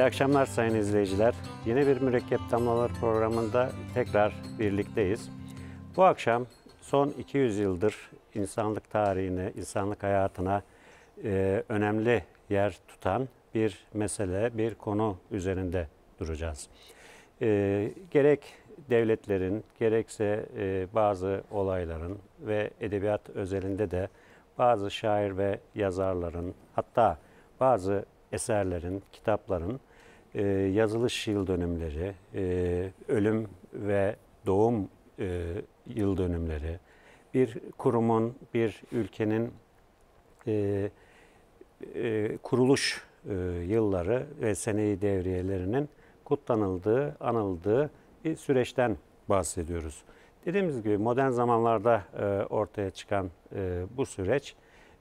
İyi akşamlar sayın izleyiciler. Yeni bir Mürekkep Damlalar programında tekrar birlikteyiz. Bu akşam son 200 yıldır insanlık tarihine, insanlık hayatına e, önemli yer tutan bir mesele, bir konu üzerinde duracağız. E, gerek devletlerin, gerekse e, bazı olayların ve edebiyat özelinde de bazı şair ve yazarların, hatta bazı eserlerin, kitapların e, yazılış yıl dönümleri, e, ölüm ve doğum e, yıl dönümleri, bir kurumun, bir ülkenin e, e, kuruluş e, yılları ve seneyi devriyelerinin kutlanıldığı, anıldığı bir süreçten bahsediyoruz. Dediğimiz gibi modern zamanlarda e, ortaya çıkan e, bu süreç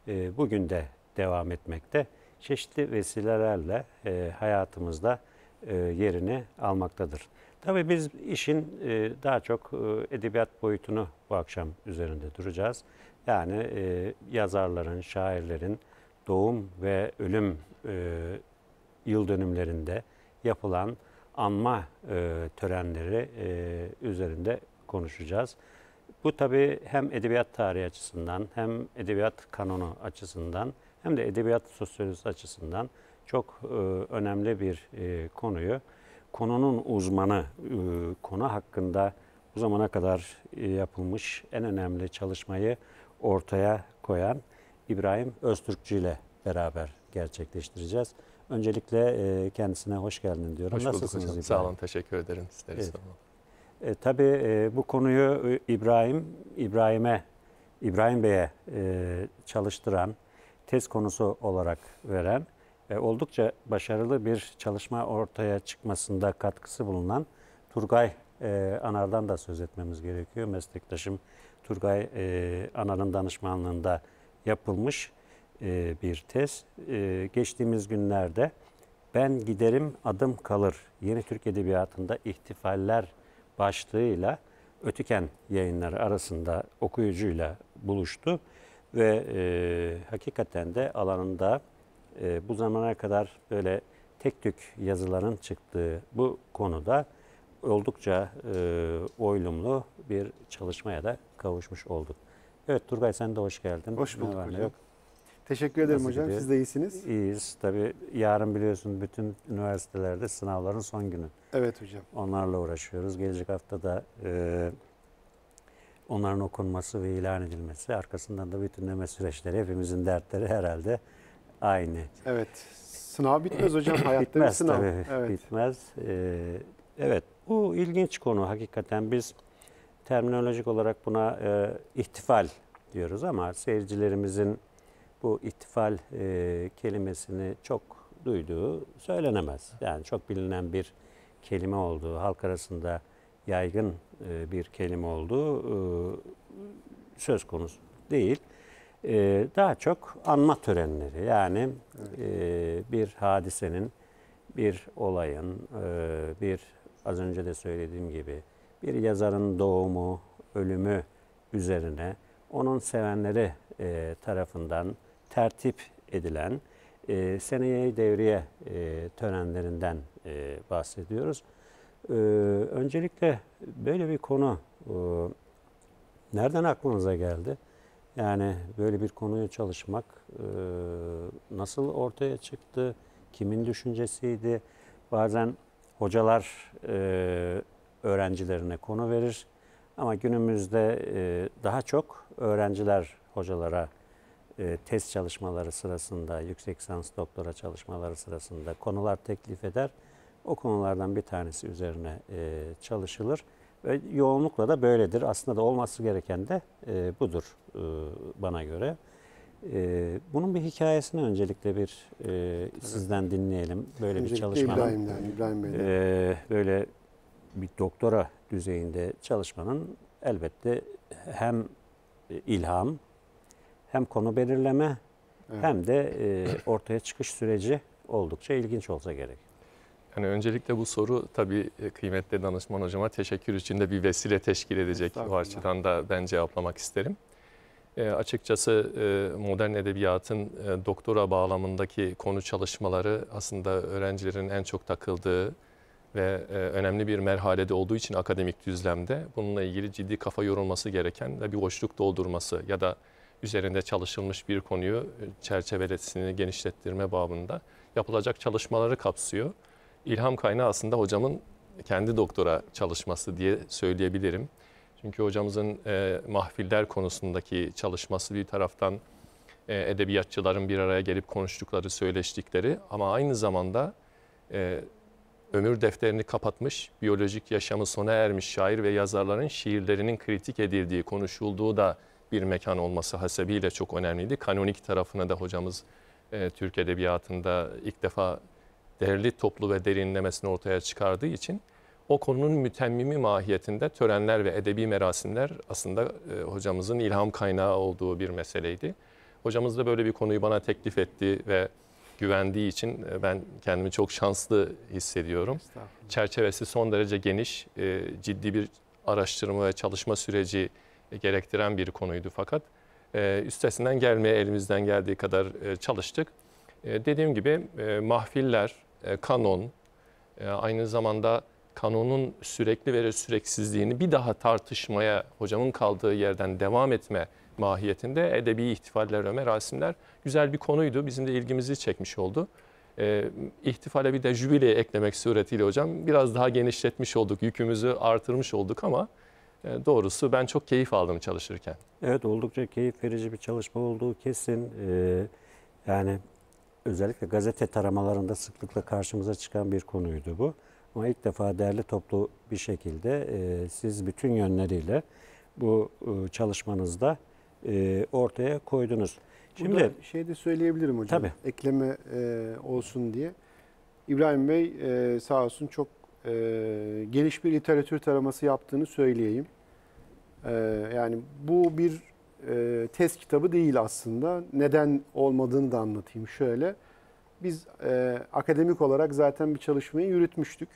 e, bugün de devam etmekte çeşitli vesilelerle e, hayatımızda e, yerini almaktadır. Tabii biz işin e, daha çok e, edebiyat boyutunu bu akşam üzerinde duracağız. Yani e, yazarların, şairlerin doğum ve ölüm e, yıl dönümlerinde yapılan anma e, törenleri e, üzerinde konuşacağız. Bu tabii hem edebiyat tarihi açısından hem edebiyat kanonu açısından hem de edebiyat sosyolojisi açısından çok e, önemli bir e, konuyu konunun uzmanı e, konu hakkında bu zamana kadar e, yapılmış en önemli çalışmayı ortaya koyan İbrahim Öztürkçü ile beraber gerçekleştireceğiz. Öncelikle e, kendisine hoş geldin diyorum. Hoş Nasılsınız hocam. İbrahim? Sağ olun, teşekkür ederim. Sizlere evet. E, tabii e, bu konuyu İbrahim, İbrahim'e, İbrahim Bey'e e, çalıştıran, tez konusu olarak veren ve oldukça başarılı bir çalışma ortaya çıkmasında katkısı bulunan Turgay e, Anar'dan da söz etmemiz gerekiyor. Meslektaşım Turgay e, Anar'ın danışmanlığında yapılmış e, bir tez. E, geçtiğimiz günlerde Ben Giderim Adım Kalır Yeni Türk Edebiyatı'nda ihtifaller başlığıyla Ötüken yayınları arasında okuyucuyla buluştu ve e, hakikaten de alanında e, bu zamana kadar böyle tek tük yazıların çıktığı bu konuda oldukça e, oylumlu bir çalışmaya da kavuşmuş olduk. Evet Turgay sen de hoş geldin. Hoş bulduk hocam. Yok. Teşekkür ederim Nasıl hocam. Gidiyor? Siz de iyisiniz. İyiyiz. Tabii yarın biliyorsun bütün üniversitelerde sınavların son günü. Evet hocam. Onlarla uğraşıyoruz. Gelecek hafta da e, onların okunması ve ilan edilmesi, arkasından da bütünleme süreçleri, hepimizin dertleri herhalde aynı. Evet, sınav bitmez hocam, hayatta bitmez, sınav. Tabii, evet. Bitmez, ee, evet bu ilginç konu hakikaten biz terminolojik olarak buna e, ihtifal diyoruz ama seyircilerimizin bu ihtifal e, kelimesini çok duyduğu söylenemez. Yani çok bilinen bir kelime olduğu halk arasında yaygın bir kelime olduğu söz konusu değil. daha çok anma törenleri yani bir hadisenin, bir olayın, bir az önce de söylediğim gibi bir yazarın doğumu, ölümü üzerine onun sevenleri tarafından tertip edilen seneye devriye törenlerinden bahsediyoruz. Ee, öncelikle böyle bir konu e, nereden aklınıza geldi? Yani böyle bir konuyu çalışmak e, nasıl ortaya çıktı? Kimin düşüncesiydi? Bazen hocalar e, öğrencilerine konu verir ama günümüzde e, daha çok öğrenciler hocalara e, test çalışmaları sırasında, yüksek lisans doktora çalışmaları sırasında konular teklif eder o konulardan bir tanesi üzerine e, çalışılır. Ve yoğunlukla da böyledir. Aslında da olması gereken de e, budur e, bana göre. E, bunun bir hikayesini öncelikle bir e, sizden dinleyelim. Böyle öncelikle bir çalışmanın. İbrahim'den, İbrahim Bey'den. E, böyle bir doktora düzeyinde çalışmanın elbette hem ilham, hem konu belirleme, evet. hem de e, ortaya çıkış süreci oldukça ilginç olsa gerek. Yani öncelikle bu soru tabii e, kıymetli danışman hocama teşekkür için de bir vesile teşkil edecek. O açıdan da ben cevaplamak isterim. E, açıkçası e, modern edebiyatın e, doktora bağlamındaki konu çalışmaları aslında öğrencilerin en çok takıldığı ve e, önemli bir merhalede olduğu için akademik düzlemde bununla ilgili ciddi kafa yorulması gereken ve bir boşluk doldurması ya da üzerinde çalışılmış bir konuyu e, çerçevelesini genişlettirme babında yapılacak çalışmaları kapsıyor ilham kaynağı aslında hocamın kendi doktora çalışması diye söyleyebilirim. Çünkü hocamızın e, mahfiller konusundaki çalışması bir taraftan e, edebiyatçıların bir araya gelip konuştukları, söyleştikleri ama aynı zamanda e, ömür defterini kapatmış, biyolojik yaşamı sona ermiş şair ve yazarların şiirlerinin kritik edildiği, konuşulduğu da bir mekan olması hasebiyle çok önemliydi. Kanonik tarafına da hocamız e, Türk Edebiyatı'nda ilk defa derli toplu ve derinlemesine ortaya çıkardığı için o konunun mütemmimi mahiyetinde törenler ve edebi merasimler aslında e, hocamızın ilham kaynağı olduğu bir meseleydi. Hocamız da böyle bir konuyu bana teklif etti ve güvendiği için e, ben kendimi çok şanslı hissediyorum. Çerçevesi son derece geniş, e, ciddi bir araştırma ve çalışma süreci gerektiren bir konuydu fakat e, üstesinden gelmeye elimizden geldiği kadar e, çalıştık. E, dediğim gibi mahfiller, e, kanon, e, aynı zamanda kanonun sürekli ve süreksizliğini bir daha tartışmaya hocamın kaldığı yerden devam etme mahiyetinde edebi ihtifaller Ömer merasimler güzel bir konuydu. Bizim de ilgimizi çekmiş oldu. E, ihtifale bir de jübileye eklemek suretiyle hocam biraz daha genişletmiş olduk, yükümüzü artırmış olduk ama e, doğrusu ben çok keyif aldım çalışırken. Evet oldukça keyif verici bir çalışma olduğu kesin. yani özellikle gazete taramalarında sıklıkla karşımıza çıkan bir konuydu bu. Ama ilk defa değerli toplu bir şekilde e, siz bütün yönleriyle bu e, çalışmanızda e, ortaya koydunuz. Şimdi Burada şey de söyleyebilirim hocam. Tabii. Ekleme e, olsun diye. İbrahim Bey e, sağ olsun çok e, geniş bir literatür taraması yaptığını söyleyeyim. E, yani bu bir e, test kitabı değil aslında. Neden olmadığını da anlatayım şöyle. Biz e, akademik olarak zaten bir çalışmayı yürütmüştük.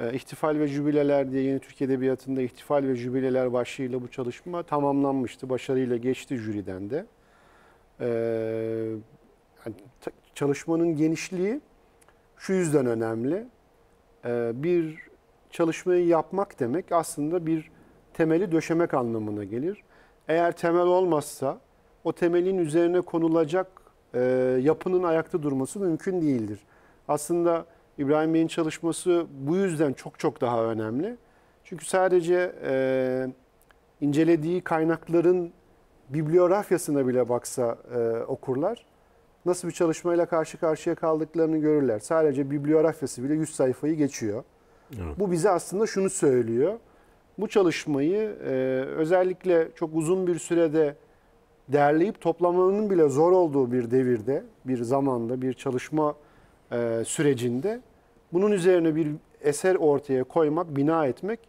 E, ihtifal ve Jübileler diye Yeni Türkiye Edebiyatı'nda ihtifal ve Jübileler başlığıyla bu çalışma tamamlanmıştı. Başarıyla geçti jüriden de. E, yani, çalışmanın genişliği şu yüzden önemli. E, bir çalışmayı yapmak demek aslında bir temeli döşemek anlamına gelir eğer temel olmazsa o temelin üzerine konulacak e, yapının ayakta durması mümkün değildir. Aslında İbrahim Bey'in çalışması bu yüzden çok çok daha önemli. Çünkü sadece e, incelediği kaynakların bibliografyasına bile baksa e, okurlar nasıl bir çalışmayla karşı karşıya kaldıklarını görürler. Sadece bibliografyası bile 100 sayfayı geçiyor. Evet. Bu bize aslında şunu söylüyor. Bu çalışmayı e, özellikle çok uzun bir sürede derleyip toplamanın bile zor olduğu bir devirde, bir zamanda, bir çalışma e, sürecinde bunun üzerine bir eser ortaya koymak, bina etmek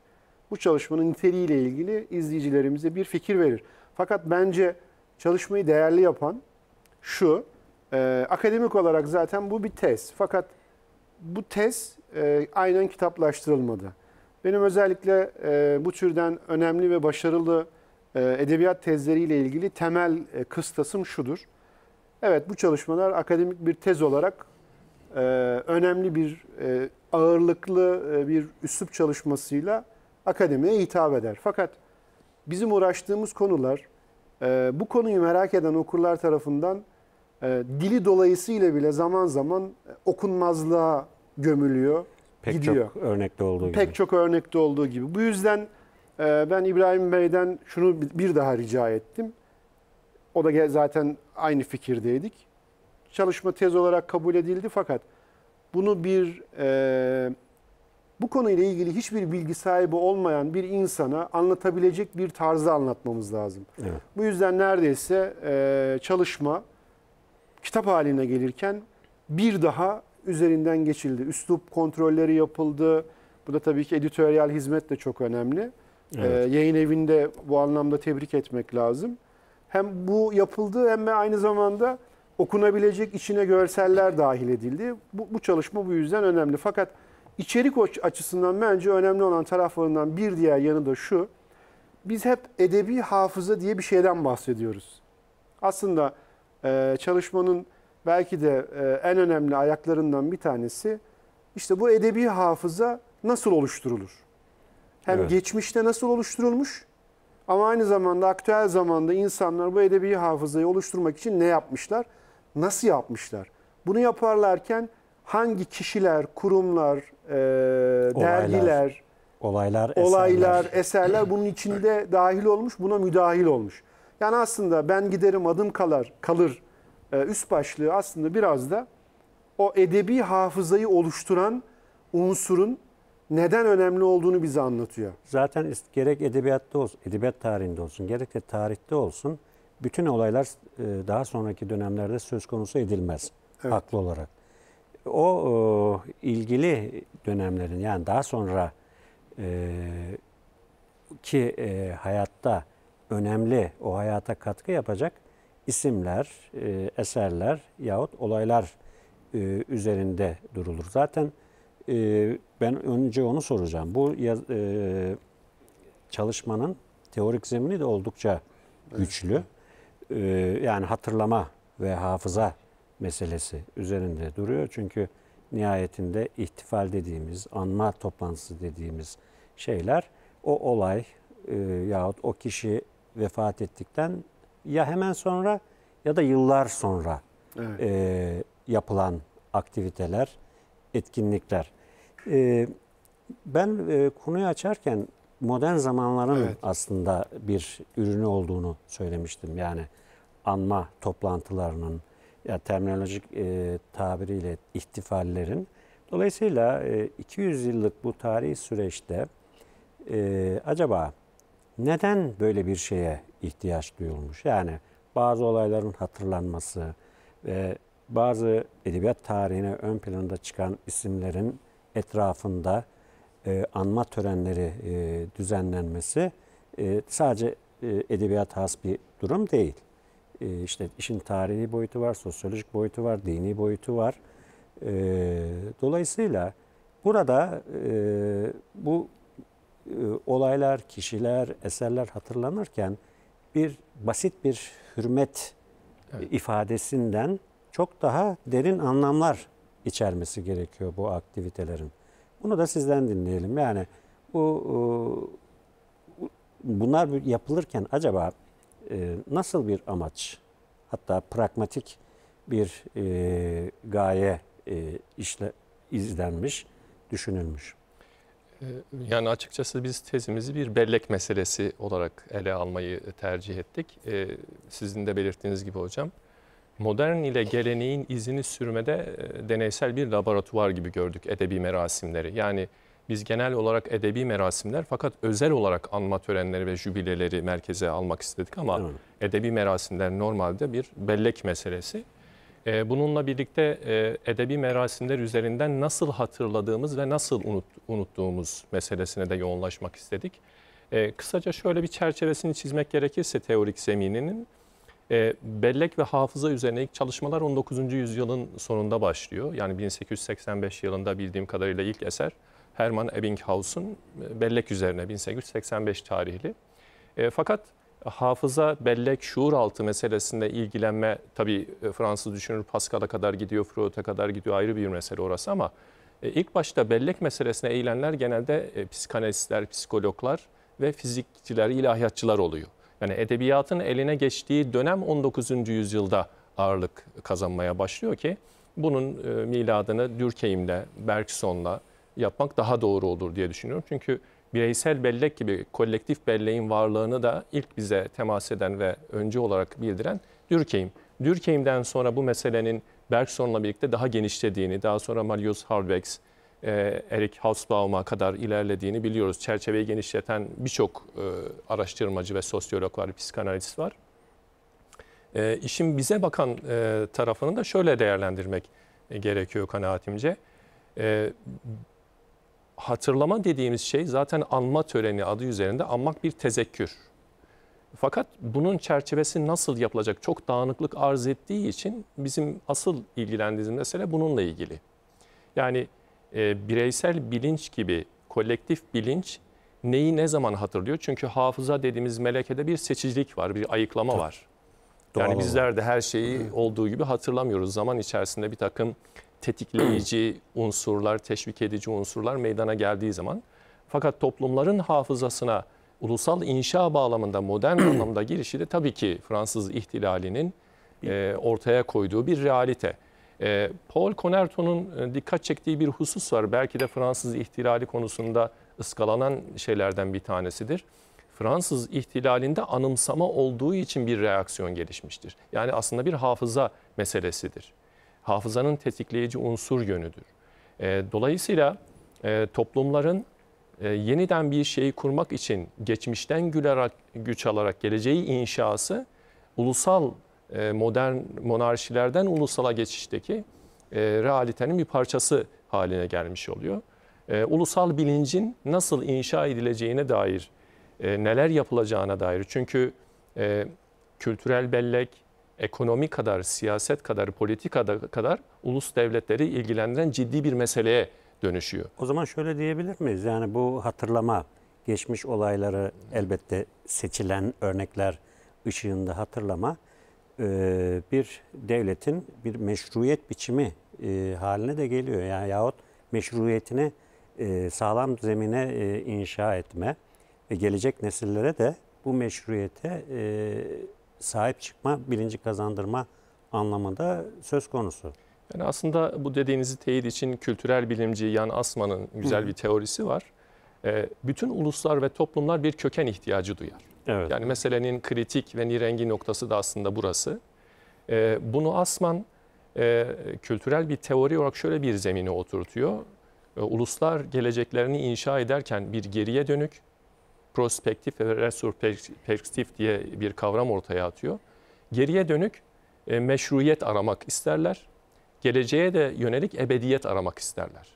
bu çalışmanın niteliğiyle ilgili izleyicilerimize bir fikir verir. Fakat bence çalışmayı değerli yapan şu, e, akademik olarak zaten bu bir tez. Fakat bu tez e, aynen kitaplaştırılmadı. Benim özellikle e, bu türden önemli ve başarılı e, edebiyat tezleriyle ilgili temel e, kıstasım şudur. Evet bu çalışmalar akademik bir tez olarak e, önemli bir e, ağırlıklı e, bir üslup çalışmasıyla akademiye hitap eder. Fakat bizim uğraştığımız konular e, bu konuyu merak eden okurlar tarafından e, dili dolayısıyla bile zaman zaman e, okunmazlığa gömülüyor. Pek gidiyor. çok örnekte olduğu gibi. Pek çok örnekte olduğu gibi. Bu yüzden e, ben İbrahim Bey'den şunu bir daha rica ettim. O da zaten aynı fikirdeydik. Çalışma tez olarak kabul edildi fakat bunu bir e, bu konuyla ilgili hiçbir bilgi sahibi olmayan bir insana anlatabilecek bir tarzı anlatmamız lazım. Evet. Bu yüzden neredeyse e, çalışma kitap haline gelirken bir daha üzerinden geçildi. Üslup kontrolleri yapıldı. Bu da tabii ki editoryal hizmet de çok önemli. Ee, evet. Ee, yayın evinde bu anlamda tebrik etmek lazım. Hem bu yapıldı hem de aynı zamanda okunabilecek içine görseller dahil edildi. Bu, bu çalışma bu yüzden önemli. Fakat içerik açısından bence önemli olan taraflarından bir diğer yanı da şu. Biz hep edebi hafıza diye bir şeyden bahsediyoruz. Aslında e, çalışmanın belki de e, en önemli ayaklarından bir tanesi işte bu edebi hafıza nasıl oluşturulur? Hem evet. geçmişte nasıl oluşturulmuş ama aynı zamanda aktüel zamanda insanlar bu edebi hafızayı oluşturmak için ne yapmışlar? Nasıl yapmışlar? Bunu yaparlarken hangi kişiler, kurumlar, e, olaylar, dergiler, olaylar, olaylar eserler. eserler bunun içinde dahil olmuş, buna müdahil olmuş. Yani aslında ben giderim adım kalar, kalır ee, üst başlığı aslında biraz da o edebi hafızayı oluşturan unsurun neden önemli olduğunu bize anlatıyor. Zaten gerek edebiyatta olsun, edebiyat tarihinde olsun, gerek de tarihte olsun bütün olaylar e, daha sonraki dönemlerde söz konusu edilmez evet. haklı olarak. O, o e, ilgili dönemlerin yani daha sonra e, ki e, hayatta önemli o hayata katkı yapacak isimler, e, eserler yahut olaylar e, üzerinde durulur. Zaten e, ben önce onu soracağım. Bu e, çalışmanın teorik zemini de oldukça güçlü. E, yani hatırlama ve hafıza meselesi üzerinde duruyor. Çünkü nihayetinde ihtifal dediğimiz, anma toplantısı dediğimiz şeyler o olay e, yahut o kişi vefat ettikten ya hemen sonra ya da yıllar sonra evet. e, yapılan aktiviteler, etkinlikler. E, ben e, konuyu açarken modern zamanların evet. aslında bir ürünü olduğunu söylemiştim. Yani anma toplantılarının, ya terminolojik e, tabiriyle ihtifallerin. Dolayısıyla e, 200 yıllık bu tarihi süreçte e, acaba neden böyle bir şeye ihtiyaç duyulmuş. Yani bazı olayların hatırlanması ve bazı edebiyat tarihine ön planda çıkan isimlerin etrafında e, anma törenleri e, düzenlenmesi e, sadece e, edebiyat has bir durum değil. E, işte işin tarihi boyutu var, sosyolojik boyutu var, dini boyutu var. E, dolayısıyla burada e, bu e, olaylar, kişiler, eserler hatırlanırken bir basit bir hürmet evet. ifadesinden çok daha derin anlamlar içermesi gerekiyor bu aktivitelerin. Bunu da sizden dinleyelim. Yani bu e, bunlar yapılırken acaba e, nasıl bir amaç hatta pragmatik bir e, gaye işle izlenmiş, düşünülmüş? Ee, yani açıkçası biz tezimizi bir bellek meselesi olarak ele almayı tercih ettik. Ee, sizin de belirttiğiniz gibi hocam. Modern ile geleneğin izini sürmede e, deneysel bir laboratuvar gibi gördük edebi merasimleri. Yani biz genel olarak edebi merasimler fakat özel olarak anma törenleri ve jübileleri merkeze almak istedik ama evet. edebi merasimler normalde bir bellek meselesi. Ee, bununla birlikte e, edebi merasimler üzerinden nasıl hatırladığımız ve nasıl unut, unuttuğumuz meselesine de yoğunlaşmak istedik. Ee, kısaca şöyle bir çerçevesini çizmek gerekirse teorik zemininin, e, bellek ve hafıza üzerine ilk çalışmalar 19. yüzyılın sonunda başlıyor. Yani 1885 yılında bildiğim kadarıyla ilk eser Hermann Ebbinghaus'un e, bellek üzerine 1885 tarihli. Fakat hafıza, bellek, şuur altı meselesinde ilgilenme tabii e, Fransız düşünür Pascal'a kadar gidiyor, Freud'a kadar gidiyor ayrı bir mesele orası ama e, ilk başta bellek meselesine eğilenler genelde e, psikanalistler, psikologlar ve fizikçiler, ilahiyatçılar oluyor. Yani edebiyatın eline geçtiği dönem 19. yüzyılda ağırlık kazanmaya başlıyor ki bunun miladını Dürkheim'le, Bergson'la yapmak daha doğru olur diye düşünüyorum. Çünkü bireysel bellek gibi kolektif belleğin varlığını da ilk bize temas eden ve öncü olarak bildiren Dürkheim. Dürkheim'den sonra bu meselenin Bergson'la birlikte daha genişlediğini, daha sonra Marius Harvex, e, Erik Hausbaum'a kadar ilerlediğini biliyoruz. Çerçeveyi genişleten birçok e, araştırmacı ve sosyolog var, psikanalist var. E, işin bize bakan tarafını da şöyle değerlendirmek gerekiyor kanaatimce hatırlama dediğimiz şey zaten anma töreni adı üzerinde anmak bir tezekkür. Fakat bunun çerçevesi nasıl yapılacak çok dağınıklık arz ettiği için bizim asıl ilgilendiğimiz mesele bununla ilgili. Yani e, bireysel bilinç gibi kolektif bilinç neyi ne zaman hatırlıyor? Çünkü hafıza dediğimiz melekede bir seçicilik var, bir ayıklama var. Doğal yani bizler de her şeyi olduğu gibi hatırlamıyoruz. Zaman içerisinde bir takım tetikleyici unsurlar, teşvik edici unsurlar meydana geldiği zaman. Fakat toplumların hafızasına ulusal inşa bağlamında modern anlamda girişi de tabii ki Fransız ihtilalinin e, ortaya koyduğu bir realite. E, Paul Konerton'un e, dikkat çektiği bir husus var. Belki de Fransız ihtilali konusunda ıskalanan şeylerden bir tanesidir. Fransız ihtilalinde anımsama olduğu için bir reaksiyon gelişmiştir. Yani aslında bir hafıza meselesidir hafızanın tetikleyici unsur yönüdür. E, dolayısıyla e, toplumların e, yeniden bir şeyi kurmak için geçmişten gülerek, güç alarak geleceği inşası ulusal e, modern monarşilerden ulusala geçişteki e, realitenin bir parçası haline gelmiş oluyor. E, ulusal bilincin nasıl inşa edileceğine dair, e, neler yapılacağına dair. Çünkü e, kültürel bellek, ekonomi kadar, siyaset kadar, politika kadar ulus devletleri ilgilendiren ciddi bir meseleye dönüşüyor. O zaman şöyle diyebilir miyiz? Yani bu hatırlama, geçmiş olayları elbette seçilen örnekler ışığında hatırlama e, bir devletin bir meşruiyet biçimi e, haline de geliyor. Yani yahut meşruiyetini e, sağlam zemine inşa etme ve gelecek nesillere de bu meşruiyete sahip çıkma, bilinci kazandırma anlamında söz konusu. Yani aslında bu dediğinizi teyit için kültürel bilimci Yan Asman'ın güzel Hı. bir teorisi var. E, bütün uluslar ve toplumlar bir köken ihtiyacı duyar. Evet. Yani meselenin kritik ve nirengi noktası da aslında burası. E, bunu Asman e, kültürel bir teori olarak şöyle bir zemine oturtuyor. E, uluslar geleceklerini inşa ederken bir geriye dönük prospektif ve retrospektif diye bir kavram ortaya atıyor. Geriye dönük e, meşruiyet aramak isterler. Geleceğe de yönelik ebediyet aramak isterler.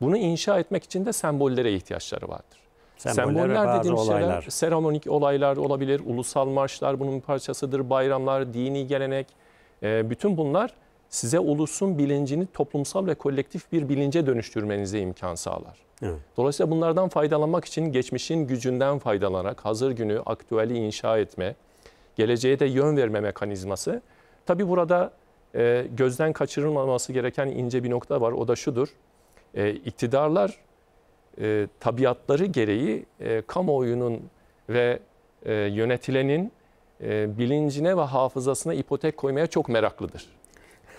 Bunu inşa etmek için de sembollere ihtiyaçları vardır. Semboller, Semboller dediğimiz olaylar. şeyler seremonik olaylar olabilir, ulusal marşlar bunun bir parçasıdır, bayramlar, dini gelenek. E, bütün bunlar size ulusun bilincini toplumsal ve kolektif bir bilince dönüştürmenize imkan sağlar. Evet. Dolayısıyla bunlardan faydalanmak için geçmişin gücünden faydalanarak hazır günü aktüeli inşa etme, geleceğe de yön verme mekanizması. Tabii burada e, gözden kaçırılmaması gereken ince bir nokta var. O da şudur. E, iktidarlar e, tabiatları gereği e, kamuoyunun ve e, yönetilenin e, bilincine ve hafızasına ipotek koymaya çok meraklıdır.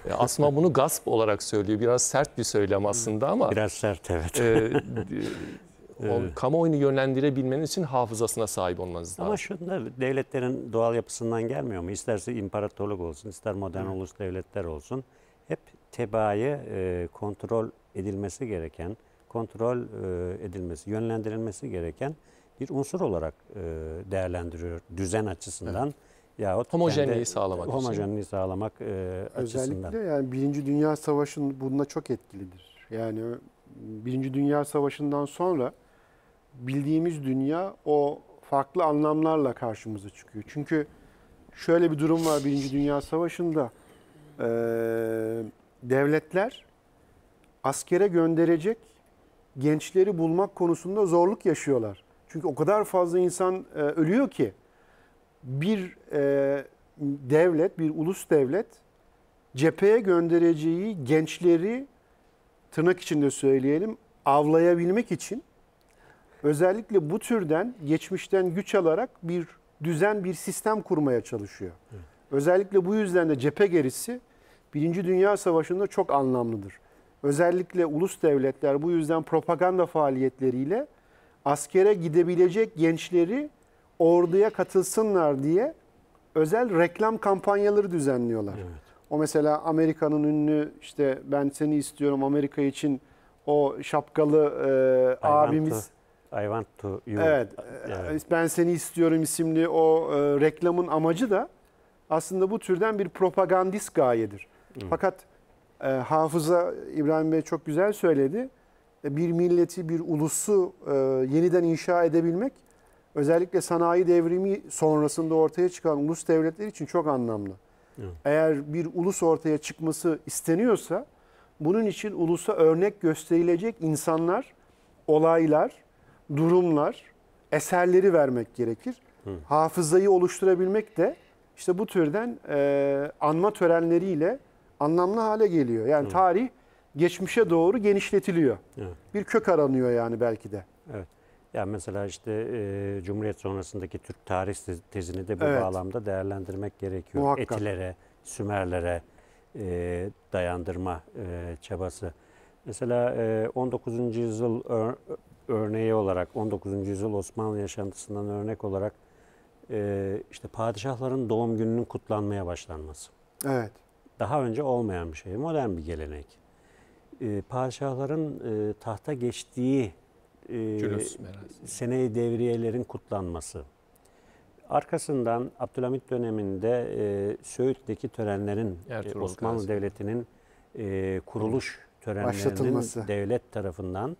E, Asma bunu gasp olarak söylüyor. Biraz sert bir söylem aslında ama. Biraz sert evet. E, e o, kamuoyunu yönlendirebilmeniz için hafızasına sahip olmanız lazım. Ama şunda devletlerin doğal yapısından gelmiyor mu? İsterse imparatorluk olsun, ister modern Hı. ulus devletler olsun. Hep tebaayı e, kontrol edilmesi gereken, kontrol e, edilmesi, yönlendirilmesi gereken bir unsur olarak e, değerlendiriyor düzen açısından. Evet ya homojenliği sağlamak homojenliği için. sağlamak e, Özellikle açısından. yani Birinci Dünya Savaşı'nın bununla çok etkilidir. Yani Birinci Dünya Savaşı'ndan sonra bildiğimiz dünya o farklı anlamlarla karşımıza çıkıyor. Çünkü şöyle bir durum var Birinci Dünya Savaşı'nda. E, devletler askere gönderecek gençleri bulmak konusunda zorluk yaşıyorlar. Çünkü o kadar fazla insan e, ölüyor ki bir e, devlet, bir ulus devlet cepheye göndereceği gençleri tırnak içinde söyleyelim avlayabilmek için özellikle bu türden geçmişten güç alarak bir düzen, bir sistem kurmaya çalışıyor. Evet. Özellikle bu yüzden de cephe gerisi Birinci Dünya Savaşı'nda çok anlamlıdır. Özellikle ulus devletler bu yüzden propaganda faaliyetleriyle askere gidebilecek gençleri orduya katılsınlar diye özel reklam kampanyaları düzenliyorlar. Evet. O mesela Amerika'nın ünlü işte ben seni istiyorum Amerika için o şapkalı e, I abimiz. to, I want to you. Evet, evet. E, ben seni istiyorum isimli o e, reklamın amacı da aslında bu türden bir propagandist gayedir. Hı. Fakat e, hafıza İbrahim Bey çok güzel söyledi. E, bir milleti, bir ulusu e, yeniden inşa edebilmek özellikle sanayi devrimi sonrasında ortaya çıkan ulus devletler için çok anlamlı. Evet. Eğer bir ulus ortaya çıkması isteniyorsa bunun için ulusa örnek gösterilecek insanlar, olaylar, durumlar, eserleri vermek gerekir. Hı. Hafızayı oluşturabilmek de işte bu türden e, anma törenleriyle anlamlı hale geliyor. Yani Hı. tarih geçmişe doğru genişletiliyor. Evet. Bir kök aranıyor yani belki de. Evet. Ya mesela işte e, Cumhuriyet sonrasındaki Türk tarih tezini de bu evet. bağlamda değerlendirmek gerekiyor. Muhakkak. Etilere, Sümerlere e, dayandırma e, çabası. Mesela e, 19. yüzyıl ör, örneği olarak, 19. yüzyıl Osmanlı yaşantısından örnek olarak e, işte padişahların doğum gününün kutlanmaya başlanması. Evet. Daha önce olmayan bir şey, modern bir gelenek. E, padişahların e, tahta geçtiği e, ee, Cülüs, devriyelerin kutlanması. Arkasından Abdülhamit döneminde e, Söğüt'teki törenlerin e, Ertuğrul Osmanlı Gazi. Devleti'nin e, kuruluş törenlerinin devlet tarafından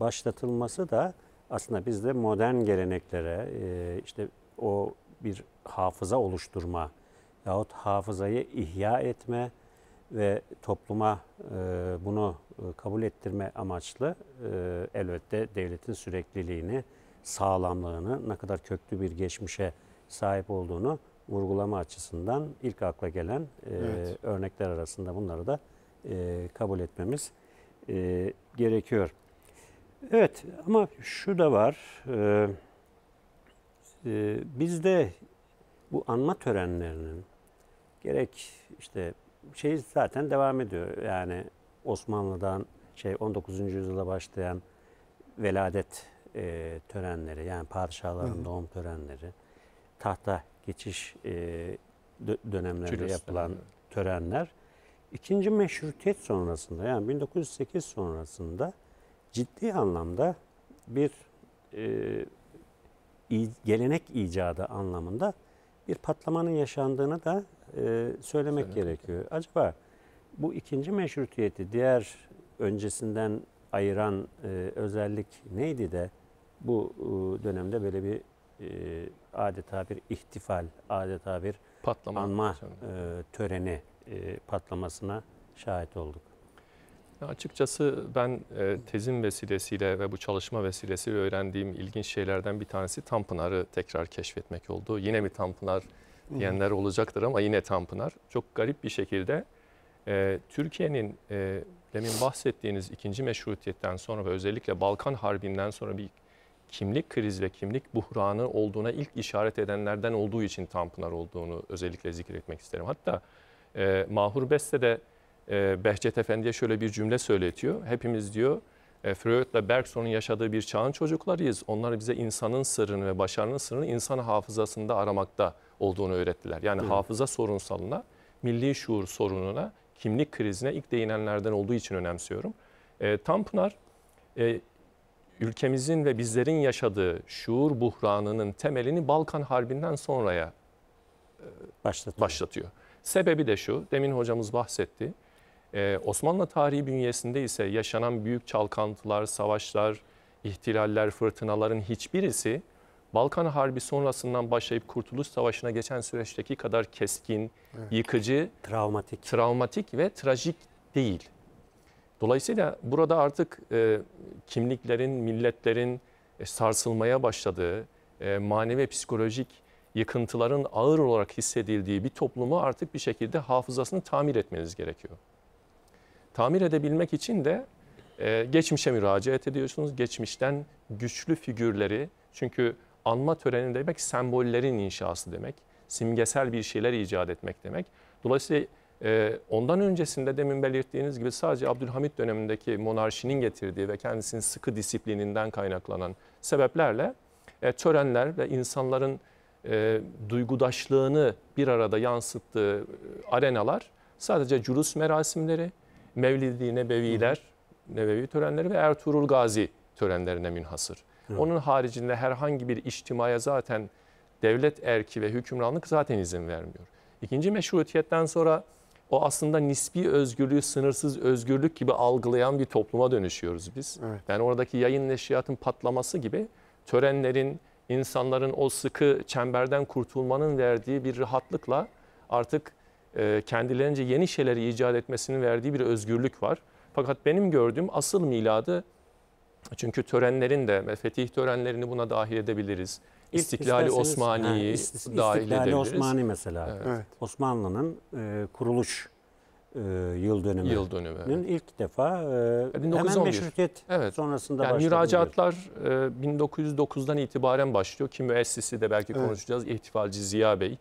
başlatılması da aslında bizde modern geleneklere e, işte o bir hafıza oluşturma yahut hafızayı ihya etme, ve topluma e, bunu e, kabul ettirme amaçlı e, elbette devletin sürekliliğini, sağlamlığını, ne kadar köklü bir geçmişe sahip olduğunu vurgulama açısından ilk akla gelen evet. örnekler arasında bunları da kabul etmemiz gerekiyor. Evet ama şu da var. bizde bu anma törenlerinin gerek işte şey zaten devam ediyor. Yani Osmanlı'dan şey 19. yüzyıla başlayan veladet e, törenleri yani padişahların hı doğum törenleri, tahta geçiş e, dönemlerinde Cülüs yapılan yani. törenler ikinci meşrutiyet sonrasında yani 1908 sonrasında ciddi anlamda bir e, gelenek icadı anlamında bir patlamanın yaşandığını da e, söylemek, söylemek gerekiyor. Ki. Acaba bu ikinci meşrutiyeti diğer öncesinden ayıran e, özellik neydi de bu e, dönemde böyle bir e, adeta bir ihtifal, adeta bir patlama anma e, töreni e, patlamasına şahit olduk. açıkçası ben e, tezim vesilesiyle ve bu çalışma vesilesiyle öğrendiğim ilginç şeylerden bir tanesi Tanpınar'ı tekrar keşfetmek oldu. Yine mi Tanpınar? diyenler olacaktır ama yine Tanpınar. Çok garip bir şekilde e, Türkiye'nin e, demin bahsettiğiniz ikinci meşrutiyetten sonra ve özellikle Balkan Harbi'nden sonra bir kimlik krizi ve kimlik buhranı olduğuna ilk işaret edenlerden olduğu için Tanpınar olduğunu özellikle zikretmek isterim. Hatta e, Mahur Beste'de e, Behçet Efendi'ye şöyle bir cümle söyletiyor. Hepimiz diyor e, Freud'la Bergson'un yaşadığı bir çağın çocuklarıyız. Onlar bize insanın sırrını ve başarının sırrını insan hafızasında aramakta olduğunu öğrettiler. Yani evet. hafıza sorunsalına, milli şuur sorununa, kimlik krizine ilk değinenlerden olduğu için önemsiyorum. E, Tanpınar e, ülkemizin ve bizlerin yaşadığı şuur buhranının temelini Balkan Harbi'nden sonraya e, başlatıyor. Sebebi de şu, demin hocamız bahsetti. Ee, Osmanlı tarihi bünyesinde ise yaşanan büyük çalkantılar, savaşlar, ihtilaller, fırtınaların hiçbirisi Balkan Harbi sonrasından başlayıp Kurtuluş Savaşı'na geçen süreçteki kadar keskin, evet. yıkıcı, travmatik. travmatik ve trajik değil. Dolayısıyla burada artık e, kimliklerin, milletlerin e, sarsılmaya başladığı, e, manevi psikolojik yıkıntıların ağır olarak hissedildiği bir toplumu artık bir şekilde hafızasını tamir etmeniz gerekiyor. Tamir edebilmek için de e, geçmişe müracaat ediyorsunuz. Geçmişten güçlü figürleri çünkü anma töreni demek sembollerin inşası demek. Simgesel bir şeyler icat etmek demek. Dolayısıyla e, ondan öncesinde demin belirttiğiniz gibi sadece Abdülhamit dönemindeki monarşinin getirdiği ve kendisinin sıkı disiplininden kaynaklanan sebeplerle e, törenler ve insanların e, duygudaşlığını bir arada yansıttığı e, arenalar sadece cülüs merasimleri, Mevlid-i Nebeviler, Nebevi törenleri ve Ertuğrul Gazi törenlerine münhasır. Hı. Onun haricinde herhangi bir içtimaya zaten devlet erki ve hükümranlık zaten izin vermiyor. İkinci meşrutiyetten sonra o aslında nispi özgürlüğü sınırsız özgürlük gibi algılayan bir topluma dönüşüyoruz biz. Evet. Yani oradaki yayın neşriyatın patlaması gibi törenlerin, insanların o sıkı çemberden kurtulmanın verdiği bir rahatlıkla artık e, kendilerince yeni şeyleri icat etmesinin verdiği bir özgürlük var. Fakat benim gördüğüm asıl miladı çünkü törenlerin de fetih törenlerini buna dahil edebiliriz. İstiklali Osmani'yi ist, dahil İstiklali edebiliriz. Osmani mesela. Evet. Osmanlı'nın e, kuruluş e, yıl dönümü. Yıl dönümü. Evet. ilk defa e, 1911. E, hemen meşrutiyet evet. sonrasında yani başladı. Müracaatlar e, 1909'dan itibaren başlıyor ki müessisi de belki evet. konuşacağız. İhtifalci Ziya Bey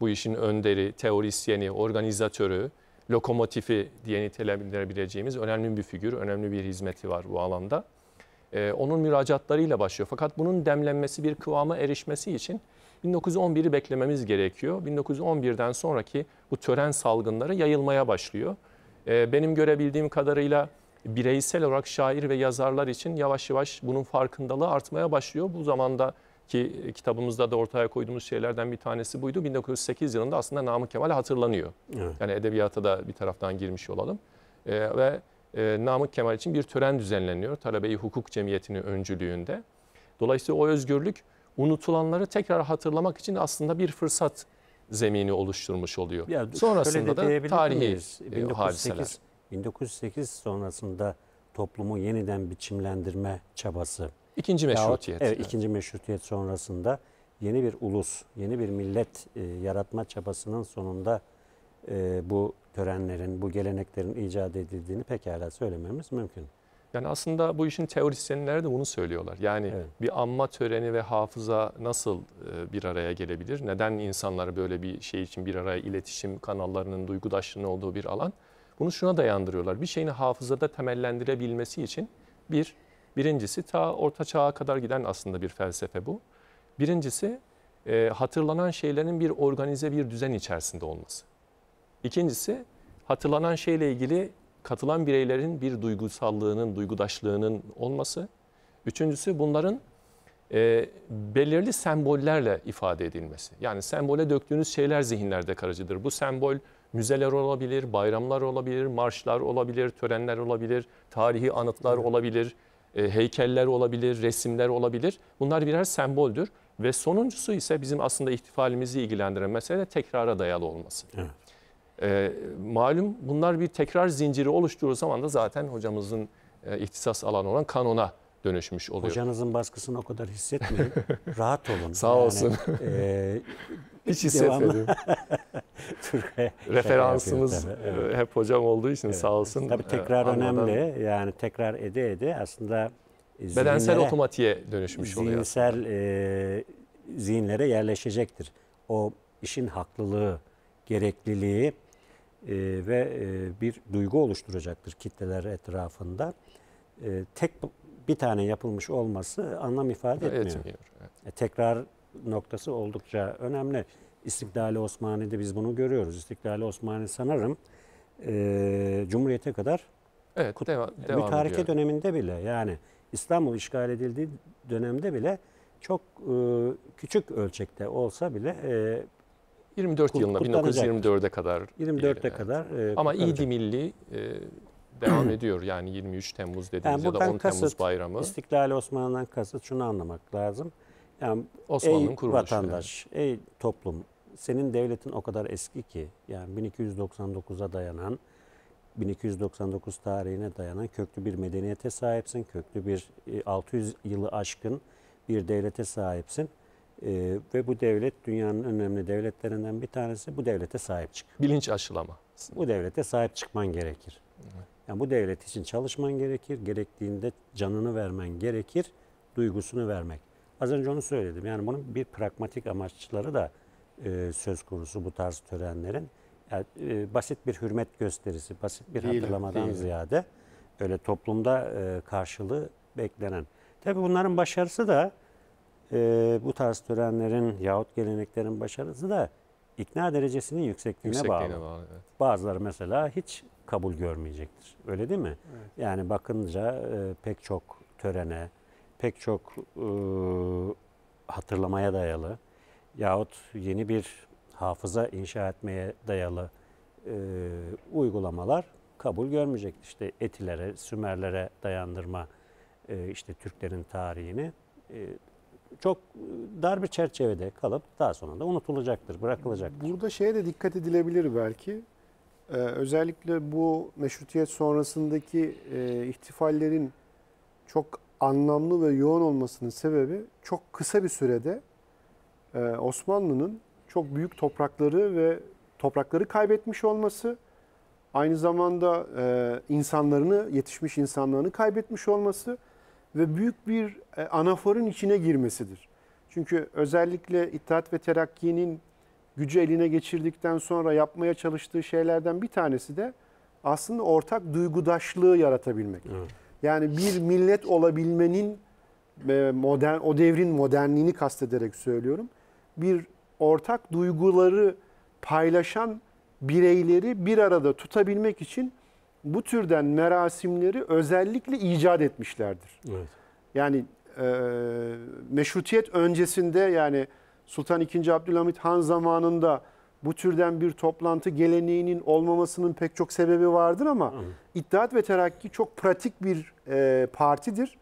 bu işin önderi, teorisyeni, organizatörü, lokomotifi diye nitelendirebileceğimiz önemli bir figür, önemli bir hizmeti var bu alanda e, onun müracaatlarıyla başlıyor. Fakat bunun demlenmesi bir kıvama erişmesi için 1911'i beklememiz gerekiyor. 1911'den sonraki bu tören salgınları yayılmaya başlıyor. E, benim görebildiğim kadarıyla bireysel olarak şair ve yazarlar için yavaş yavaş bunun farkındalığı artmaya başlıyor. Bu zamanda ki e, kitabımızda da ortaya koyduğumuz şeylerden bir tanesi buydu. 1908 yılında aslında Namık Kemal hatırlanıyor. Evet. Yani edebiyata da bir taraftan girmiş olalım. Ee, ve e, Namık Kemal için bir tören düzenleniyor Talebe-i Hukuk Cemiyeti'nin öncülüğünde. Dolayısıyla o özgürlük unutulanları tekrar hatırlamak için aslında bir fırsat zemini oluşturmuş oluyor. Ya, Sonrasında da tarihi miyiz? E, 1908, hadiseler. 1908 sonrasında toplumu yeniden biçimlendirme çabası. İkinci meşrutiyet. Yahut, evet, ikinci meşrutiyet sonrasında yeni bir ulus, yeni bir millet e, yaratma çabasının sonunda e, bu törenlerin, bu geleneklerin icat edildiğini pekala söylememiz mümkün. Yani aslında bu işin teorisyenleri de bunu söylüyorlar. Yani evet. bir anma töreni ve hafıza nasıl e, bir araya gelebilir? Neden insanlar böyle bir şey için bir araya iletişim kanallarının duygudaşlığının olduğu bir alan? Bunu şuna dayandırıyorlar. Bir şeyin hafızada temellendirebilmesi için bir, birincisi ta orta çağa kadar giden aslında bir felsefe bu. Birincisi e, hatırlanan şeylerin bir organize bir düzen içerisinde olması. İkincisi hatırlanan şeyle ilgili katılan bireylerin bir duygusallığının, duygudaşlığının olması. Üçüncüsü bunların e, belirli sembollerle ifade edilmesi. Yani sembole döktüğünüz şeyler zihinlerde kalıcıdır. Bu sembol müzeler olabilir, bayramlar olabilir, marşlar olabilir, törenler olabilir, tarihi anıtlar olabilir, e, heykeller olabilir, resimler olabilir. Bunlar birer semboldür. Ve sonuncusu ise bizim aslında ihtifalimizi ilgilendiren mesele tekrara dayalı olması. Evet. E, malum bunlar bir tekrar zinciri oluştuğu zaman da zaten hocamızın e, ihtisas alanı olan kanona dönüşmüş oluyor. Hocanızın baskısını o kadar hissetmeyin. Rahat olun. Sağ yani, olsun. E, Hiç hissetmedim. Referansımız evet. hep hocam olduğu için evet. sağ olsun. Tabii e, tekrar e, önemli. Yani tekrar ede ede aslında zihinlere, bedensel otomatiğe dönüşmüş zihinsel, oluyor. Zihinsel e, zihinlere yerleşecektir. O işin haklılığı, gerekliliği e, ve e, bir duygu oluşturacaktır kitleler etrafında. E, tek bir tane yapılmış olması anlam ifade etmiyor. etmiyor evet. e, tekrar noktası oldukça önemli. İstiklali Osmani'de biz bunu görüyoruz. İstiklali Osmani sanırım e, Cumhuriyet'e kadar evet, kut- deva- devam mütareke ediyor. döneminde bile yani İstanbul işgal edildiği dönemde bile çok e, küçük ölçekte olsa bile e, 24 Kut, yılına 1924'e kadar. 24'e kadar. E, Ama İdi Milli e, devam ediyor. Yani 23 Temmuz dediğimiz yani ya da 10 kasıt, Temmuz bayramı. İstiklal Osmanlı'dan kasıt şunu anlamak lazım. Yani Osmanlı'nın kuruluşu. vatandaş, yani. ey toplum senin devletin o kadar eski ki yani 1299'a dayanan 1299 tarihine dayanan köklü bir medeniyete sahipsin, köklü bir 600 e, yılı aşkın bir devlete sahipsin. Ee, ve bu devlet dünyanın önemli devletlerinden bir tanesi. Bu devlete sahip çık. Bilinç aşılama. Bu devlete sahip çıkman gerekir. Yani bu devlet için çalışman gerekir. Gerektiğinde canını vermen gerekir. Duygusunu vermek. Az önce onu söyledim. Yani bunun bir pragmatik amaçları da e, söz konusu bu tarz törenlerin. Yani, e, basit bir hürmet gösterisi, basit bir değil, hatırlamadan değil. ziyade öyle toplumda e, karşılığı beklenen. Tabii bunların başarısı da e, bu tarz törenlerin yahut geleneklerin başarısı da ikna derecesinin yüksekliğine, yüksekliğine bağlı. bağlı evet. Bazıları mesela hiç kabul görmeyecektir. Öyle değil mi? Evet. Yani bakınca e, pek çok törene, pek çok e, hatırlamaya dayalı yahut yeni bir hafıza inşa etmeye dayalı e, uygulamalar kabul görmeyecek. İşte Etilere, Sümerlere dayandırma, e, işte Türklerin tarihini e, çok e, dar bir çerçevede kalıp daha sonra da unutulacaktır, bırakılacaktır. Burada şeye de dikkat edilebilir belki. Ee, özellikle bu meşrutiyet sonrasındaki e, ihtifallerin çok anlamlı ve yoğun olmasının sebebi çok kısa bir sürede e, Osmanlı'nın çok büyük toprakları ve toprakları kaybetmiş olması, aynı zamanda e, insanlarını, yetişmiş insanlarını kaybetmiş olması ve büyük bir e, anaforun içine girmesidir. Çünkü özellikle İttihat ve Terakki'nin gücü eline geçirdikten sonra yapmaya çalıştığı şeylerden bir tanesi de aslında ortak duygudaşlığı yaratabilmek. Evet. Yani bir millet olabilmenin e, modern o devrin modernliğini kastederek söylüyorum. Bir ortak duyguları paylaşan bireyleri bir arada tutabilmek için bu türden merasimleri özellikle icat etmişlerdir. Evet. Yani e, meşrutiyet öncesinde yani Sultan II. Abdülhamit Han zamanında bu türden bir toplantı geleneğinin olmamasının pek çok sebebi vardır ama evet. İttihat ve Terakki çok pratik bir e, partidir.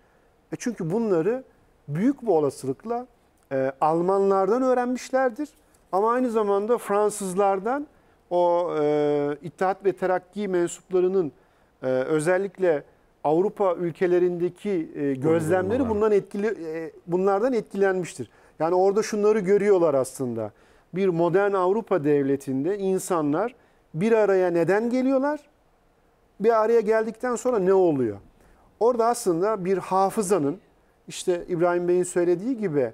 E çünkü bunları büyük bir olasılıkla e, Almanlardan öğrenmişlerdir ama aynı zamanda Fransızlardan o e, İttihat ve Terakki mensuplarının e, özellikle Avrupa ülkelerindeki e, gözlemleri bundan etkili e, bunlardan etkilenmiştir. Yani orada şunları görüyorlar aslında. Bir modern Avrupa devletinde insanlar bir araya neden geliyorlar? Bir araya geldikten sonra ne oluyor? Orada aslında bir hafızanın işte İbrahim Bey'in söylediği gibi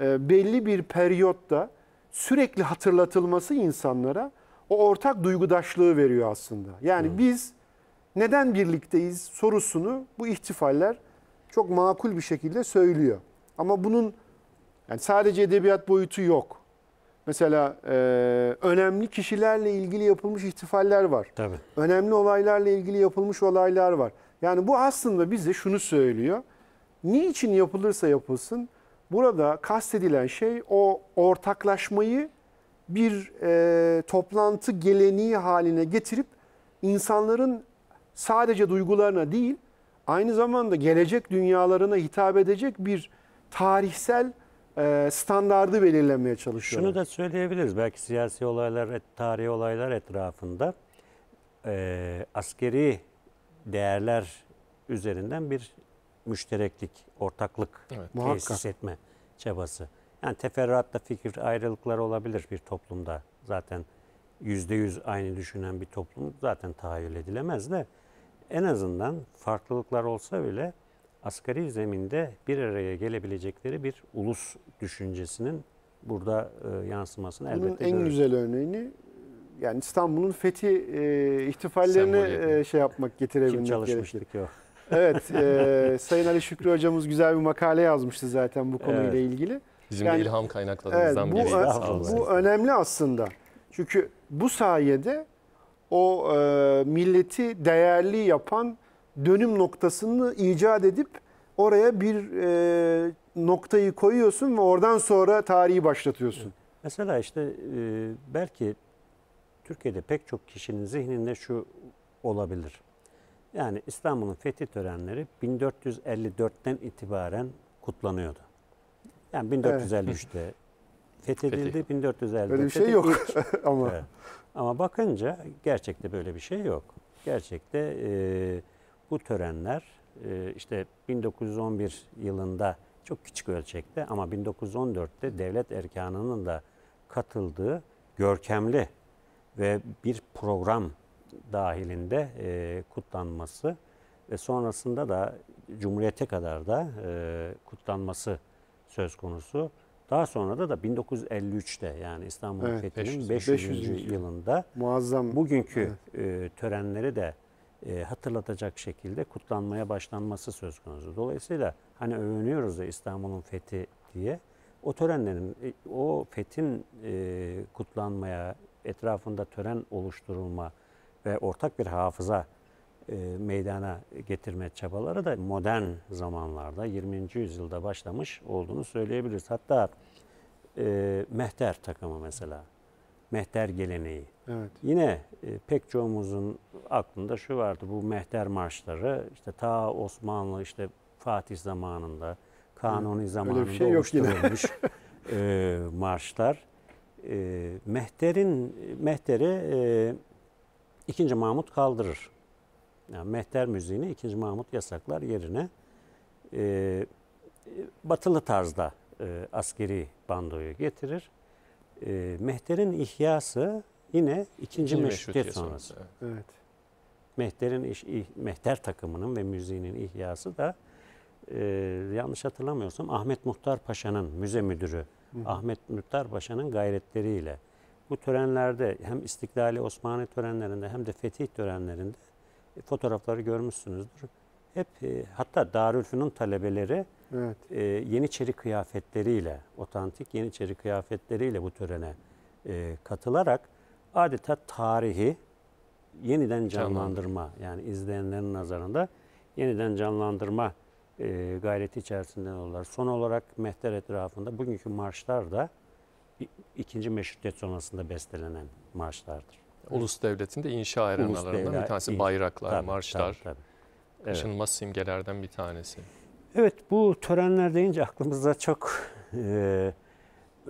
e, belli bir periyotta sürekli hatırlatılması insanlara o ortak duygudaşlığı veriyor aslında. Yani hmm. biz neden birlikteyiz sorusunu bu ihtifaller çok makul bir şekilde söylüyor. Ama bunun yani sadece edebiyat boyutu yok. Mesela e, önemli kişilerle ilgili yapılmış ihtifaller var. Tabii. Önemli olaylarla ilgili yapılmış olaylar var. Yani bu aslında bize şunu söylüyor. Niçin yapılırsa yapılsın burada kastedilen şey o ortaklaşmayı bir e, toplantı geleneği haline getirip insanların sadece duygularına değil aynı zamanda gelecek dünyalarına hitap edecek bir tarihsel e, standardı belirlemeye çalışıyorlar. Şunu da söyleyebiliriz belki siyasi olaylar, tarihi olaylar etrafında e, askeri değerler üzerinden bir müştereklik, ortaklık evet. tesis Muhakkak. etme çabası. Yani teferruatla fikir ayrılıkları olabilir bir toplumda. Zaten yüzde yüz aynı düşünen bir toplum zaten tahayyül edilemez de en azından farklılıklar olsa bile asgari zeminde bir araya gelebilecekleri bir ulus düşüncesinin burada e, yansımasını Bunun elbette en görürüz. güzel örneğini yani İstanbul'un fethi e, ihtifallerine e, şey yapmak getirebilmek Kim çalışmıştık gerekir. evet, e, Sayın Ali Şükrü hocamız güzel bir makale yazmıştı zaten bu konuyla evet. ilgili. Bizim yani, ilham kaynaklarımızdan evet, biri. Bu, bu önemli aslında. Çünkü bu sayede o e, milleti değerli yapan dönüm noktasını icat edip oraya bir e, noktayı koyuyorsun ve oradan sonra tarihi başlatıyorsun. Mesela işte e, belki Türkiye'de pek çok kişinin zihninde şu olabilir. Yani İstanbul'un fethi törenleri 1454'ten itibaren kutlanıyordu. Yani 1453'te evet. fethedildi, Fethi. Böyle bir şey yok ama. Evet. Ama bakınca gerçekte böyle bir şey yok. Gerçekte e, bu törenler e, işte 1911 yılında çok küçük ölçekte ama 1914'te devlet erkanının da katıldığı görkemli ve bir program dahilinde e, kutlanması ve sonrasında da Cumhuriyete kadar da e, kutlanması söz konusu. Daha sonra da da 1953'te yani İstanbul evet, Fethi'nin 500. 500. 500. yılında muazzam bugünkü evet. E, törenleri de e, hatırlatacak şekilde kutlanmaya başlanması söz konusu. Dolayısıyla hani övünüyoruz da İstanbul'un fethi diye o törenlerin, e, o fethin kutlanmaya, etrafında tören oluşturulma ve ortak bir hafıza e, meydana getirme çabaları da modern zamanlarda 20. yüzyılda başlamış olduğunu söyleyebiliriz. Hatta e, mehter takımı mesela, mehter geleneği. Evet. Yine e, pek çoğumuzun aklında şu vardı bu mehter marşları işte ta Osmanlı işte Fatih zamanında, Kanuni zamanında Öyle bir şey yok e, marşlar. E, mehter'in, mehteri e, 2. Mahmut kaldırır yani mehter müziğini 2. Mahmut yasaklar yerine e, batılı tarzda e, askeri bandoyu getirir. E, mehter'in ihyası yine 2. Meşrutiyet sonrası. Evet. Mehter'in iş, Mehter takımının ve müziğinin ihyası da e, yanlış hatırlamıyorsam Ahmet Muhtar Paşa'nın müze müdürü Hı. Ahmet Muhtar Paşa'nın gayretleriyle bu törenlerde hem İstiklali Osmanlı törenlerinde hem de fetih törenlerinde e, fotoğrafları görmüşsünüzdür. Hep e, hatta Darülfünun talebeleri evet. e, Yeniçeri kıyafetleriyle, otantik Yeniçeri kıyafetleriyle bu törene e, katılarak adeta tarihi yeniden canlandırma yani izleyenlerin nazarında yeniden canlandırma e, gayreti içerisinde olurlar. Son olarak mehter etrafında bugünkü marşlar da ikinci meşrutiyet sonrasında bestelenen marşlardır. Ulus de inşa arenalarından bir tanesi. Bayraklar, tabii, marşlar, tabii, tabii. Evet. simgelerden bir tanesi. Evet bu törenler deyince aklımızda çok e,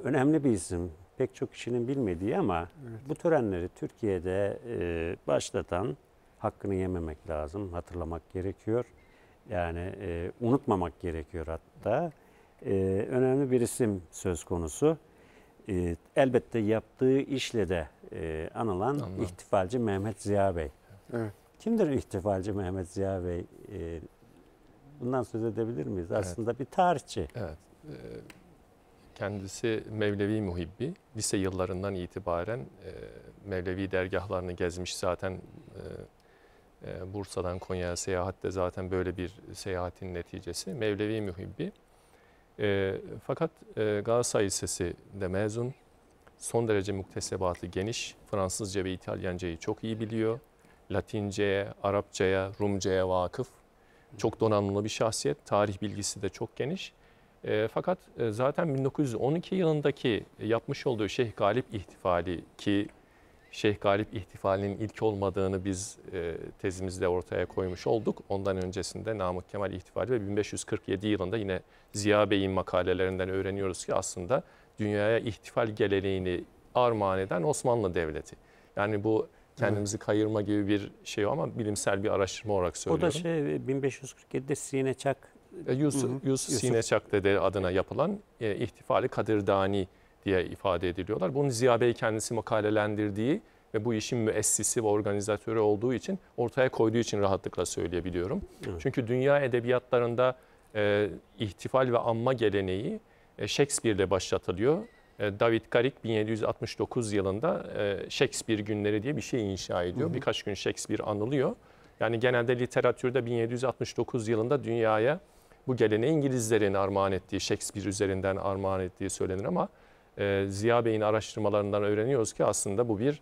önemli bir isim. Pek çok kişinin bilmediği ama evet. bu törenleri Türkiye'de e, başlatan hakkını yememek lazım, hatırlamak gerekiyor. Yani e, unutmamak gerekiyor hatta. E, önemli bir isim söz konusu. E, elbette yaptığı işle de e, anılan Anladım. ihtifalci Mehmet Ziya Bey. Evet. Kimdir ihtifalci Mehmet Ziya Bey? E, bundan söz edebilir miyiz? Evet. Aslında bir tarihçi. Evet. Ee, kendisi Mevlevi muhibbi. Lise yıllarından itibaren e, Mevlevi dergahlarını gezmiş zaten e, e Bursa'dan Konya'ya seyahatte zaten böyle bir seyahatin neticesi. Mevlevi muhibbi e, fakat e, Galatasaray de mezun. Son derece muktesebatı geniş. Fransızca ve İtalyancayı çok iyi biliyor. Latince'ye, Arapça'ya, Rumca'ya vakıf. Çok donanımlı bir şahsiyet. Tarih bilgisi de çok geniş. E, fakat e, zaten 1912 yılındaki yapmış olduğu Şeyh Galip İhtifali ki Şeyh Galip İhtifali'nin ilk olmadığını biz e, tezimizde ortaya koymuş olduk. Ondan öncesinde Namık Kemal İhtifali ve 1547 yılında yine Ziya Bey'in makalelerinden öğreniyoruz ki aslında dünyaya ihtifal geleneğini armağan eden Osmanlı Devleti. Yani bu kendimizi kayırma gibi bir şey ama bilimsel bir araştırma olarak söylüyorum. O da şey 1547'de Sine Çak Yusuf, hı Yusuf, Yusuf. Sine Çak dede adına yapılan e, ihtifali Kadirdani diye ifade ediliyorlar. Bunu Ziya Bey kendisi makalelendirdiği ve bu işin müessisi ve organizatörü olduğu için ortaya koyduğu için rahatlıkla söyleyebiliyorum. Evet. Çünkü dünya edebiyatlarında e, ihtifal ve anma geleneği e, Shakespeare'de başlatılıyor. E, David Garrick 1769 yılında e, Shakespeare günleri diye bir şey inşa ediyor. Birkaç gün Shakespeare anılıyor. Yani genelde literatürde 1769 yılında dünyaya bu geleneği İngilizlerin armağan ettiği, Shakespeare üzerinden armağan ettiği söylenir ama Ziya Bey'in araştırmalarından öğreniyoruz ki aslında bu bir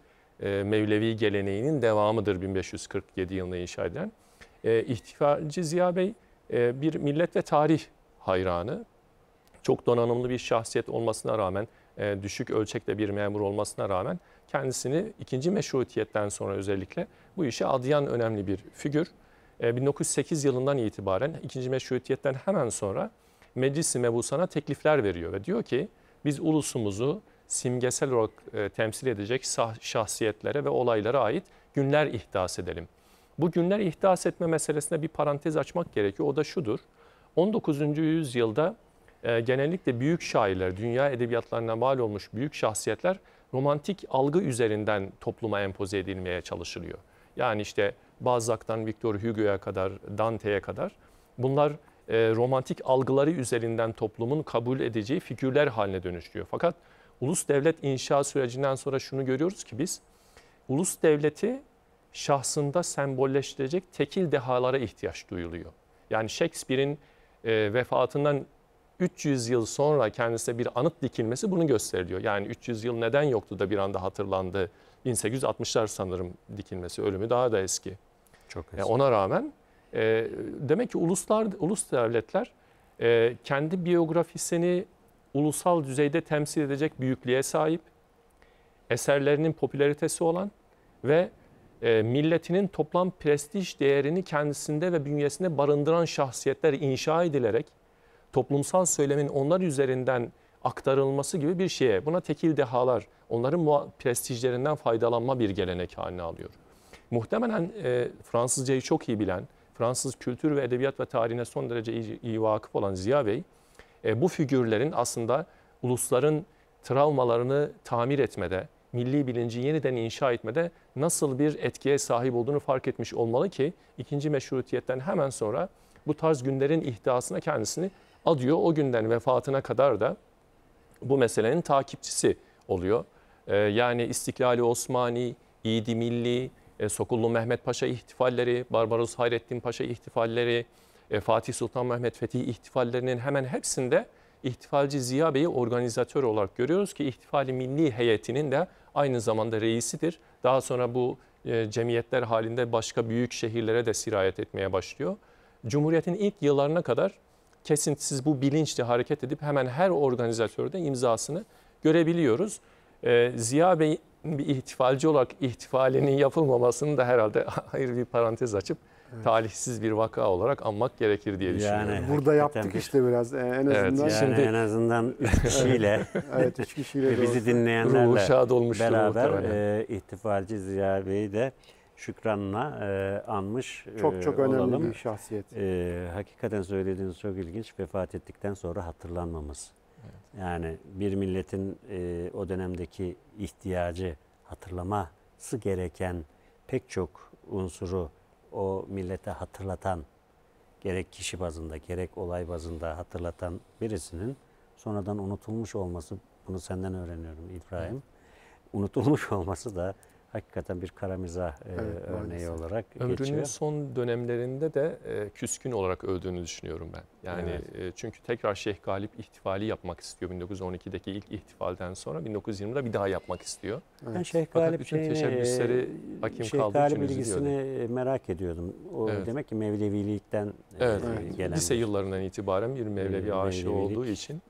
Mevlevi geleneğinin devamıdır 1547 yılında inşa edilen. E, Ziya Bey ee, bir millet ve tarih hayranı. Çok donanımlı bir şahsiyet olmasına rağmen, e, düşük ölçekte bir memur olmasına rağmen kendisini ikinci meşrutiyetten sonra özellikle bu işe adayan önemli bir figür. 1908 ee, yılından itibaren ikinci meşrutiyetten hemen sonra Meclis-i Mebusan'a teklifler veriyor ve diyor ki biz ulusumuzu simgesel olarak e, temsil edecek şahsiyetlere ve olaylara ait günler ihdas edelim. Bu günler ihdas etme meselesine bir parantez açmak gerekiyor. O da şudur. 19. yüzyılda e, genellikle büyük şairler, dünya edebiyatlarına mal olmuş büyük şahsiyetler romantik algı üzerinden topluma empoze edilmeye çalışılıyor. Yani işte Balzac'tan Victor Hugo'ya kadar, Dante'ye kadar bunlar e, romantik algıları üzerinden toplumun kabul edeceği figürler haline dönüşüyor. Fakat ulus devlet inşa sürecinden sonra şunu görüyoruz ki biz ulus devleti şahsında sembolleştirecek tekil dehalara ihtiyaç duyuluyor. Yani Shakespeare'in e, vefatından 300 yıl sonra kendisine bir anıt dikilmesi bunu gösteriyor. Yani 300 yıl neden yoktu da bir anda hatırlandı. 1860'lar sanırım dikilmesi, ölümü daha da eski. Çok e, eski. Yani ona rağmen e, demek ki uluslar, ulus devletler e, kendi biyografisini ulusal düzeyde temsil edecek büyüklüğe sahip, eserlerinin popülaritesi olan ve e, milletinin toplam prestij değerini kendisinde ve bünyesinde barındıran şahsiyetler inşa edilerek toplumsal söylemin onlar üzerinden aktarılması gibi bir şeye. Buna tekil dehalar, onların prestijlerinden faydalanma bir gelenek haline alıyor. Muhtemelen e, Fransızcayı çok iyi bilen, Fransız kültür ve edebiyat ve tarihine son derece iyi, iyi vakıf olan Ziya Bey, e, bu figürlerin aslında ulusların travmalarını tamir etmede, milli bilinci yeniden inşa etmede nasıl bir etkiye sahip olduğunu fark etmiş olmalı ki ikinci meşrutiyetten hemen sonra bu tarz günlerin ihdasına kendisini adıyor. O günden vefatına kadar da bu meselenin takipçisi oluyor. Ee, yani İstiklali Osmani, İdi Milli, e, Sokullu Mehmet Paşa ihtifalleri, Barbaros Hayrettin Paşa ihtifalleri, e, Fatih Sultan Mehmet Fethi ihtifallerinin hemen hepsinde İhtifalci Ziya Bey'i organizatör olarak görüyoruz ki İhtifali Milli Heyeti'nin de aynı zamanda reisidir. Daha sonra bu e, cemiyetler halinde başka büyük şehirlere de sirayet etmeye başlıyor. Cumhuriyet'in ilk yıllarına kadar kesintisiz bu bilinçle hareket edip hemen her organizatörde imzasını görebiliyoruz. E, Ziya Bey bir ihtifalci olarak ihtifalinin yapılmamasını da herhalde ayrı bir parantez açıp evet. talihsiz bir vaka olarak anmak gerekir diye yani, düşünüyorum. Burada yaptık bir... işte biraz ee, en azından. Evet, yani şimdi... en azından üç kişiyle. evet üç kişiyle. de bizi dinleyenlerle şad beraber muhtemelen. e, İhtifalci Ziya Bey'i de şükranla e, anmış Çok e, çok önemli bir şahsiyet. E, hakikaten söylediğiniz çok ilginç. Vefat ettikten sonra hatırlanmamız. Yani bir milletin e, o dönemdeki ihtiyacı hatırlaması gereken pek çok unsuru o millete hatırlatan gerek kişi bazında gerek olay bazında hatırlatan birisinin sonradan unutulmuş olması bunu senden öğreniyorum İbrahim. Evet. Unutulmuş olması da hakikaten bir karamiza mizah e, evet, örneği maalesef. olarak Ömrünün geçiyor. Ömrünün son dönemlerinde de e, küskün olarak öldüğünü düşünüyorum ben. Yani evet. e, çünkü tekrar Şeyh Galip ihtifali yapmak istiyor 1912'deki ilk ihtifalden sonra 1920'de bir daha yapmak istiyor. Evet. Ben Şeyh Galip bütün teşebbüsleri e, hakim Şeyh kaldığı Galip için ilgisini e, merak ediyordum. O evet. demek ki Mevlevilikten evet, e, gelen. Lise yıllarından itibaren bir Mevlevi aşığı olduğu için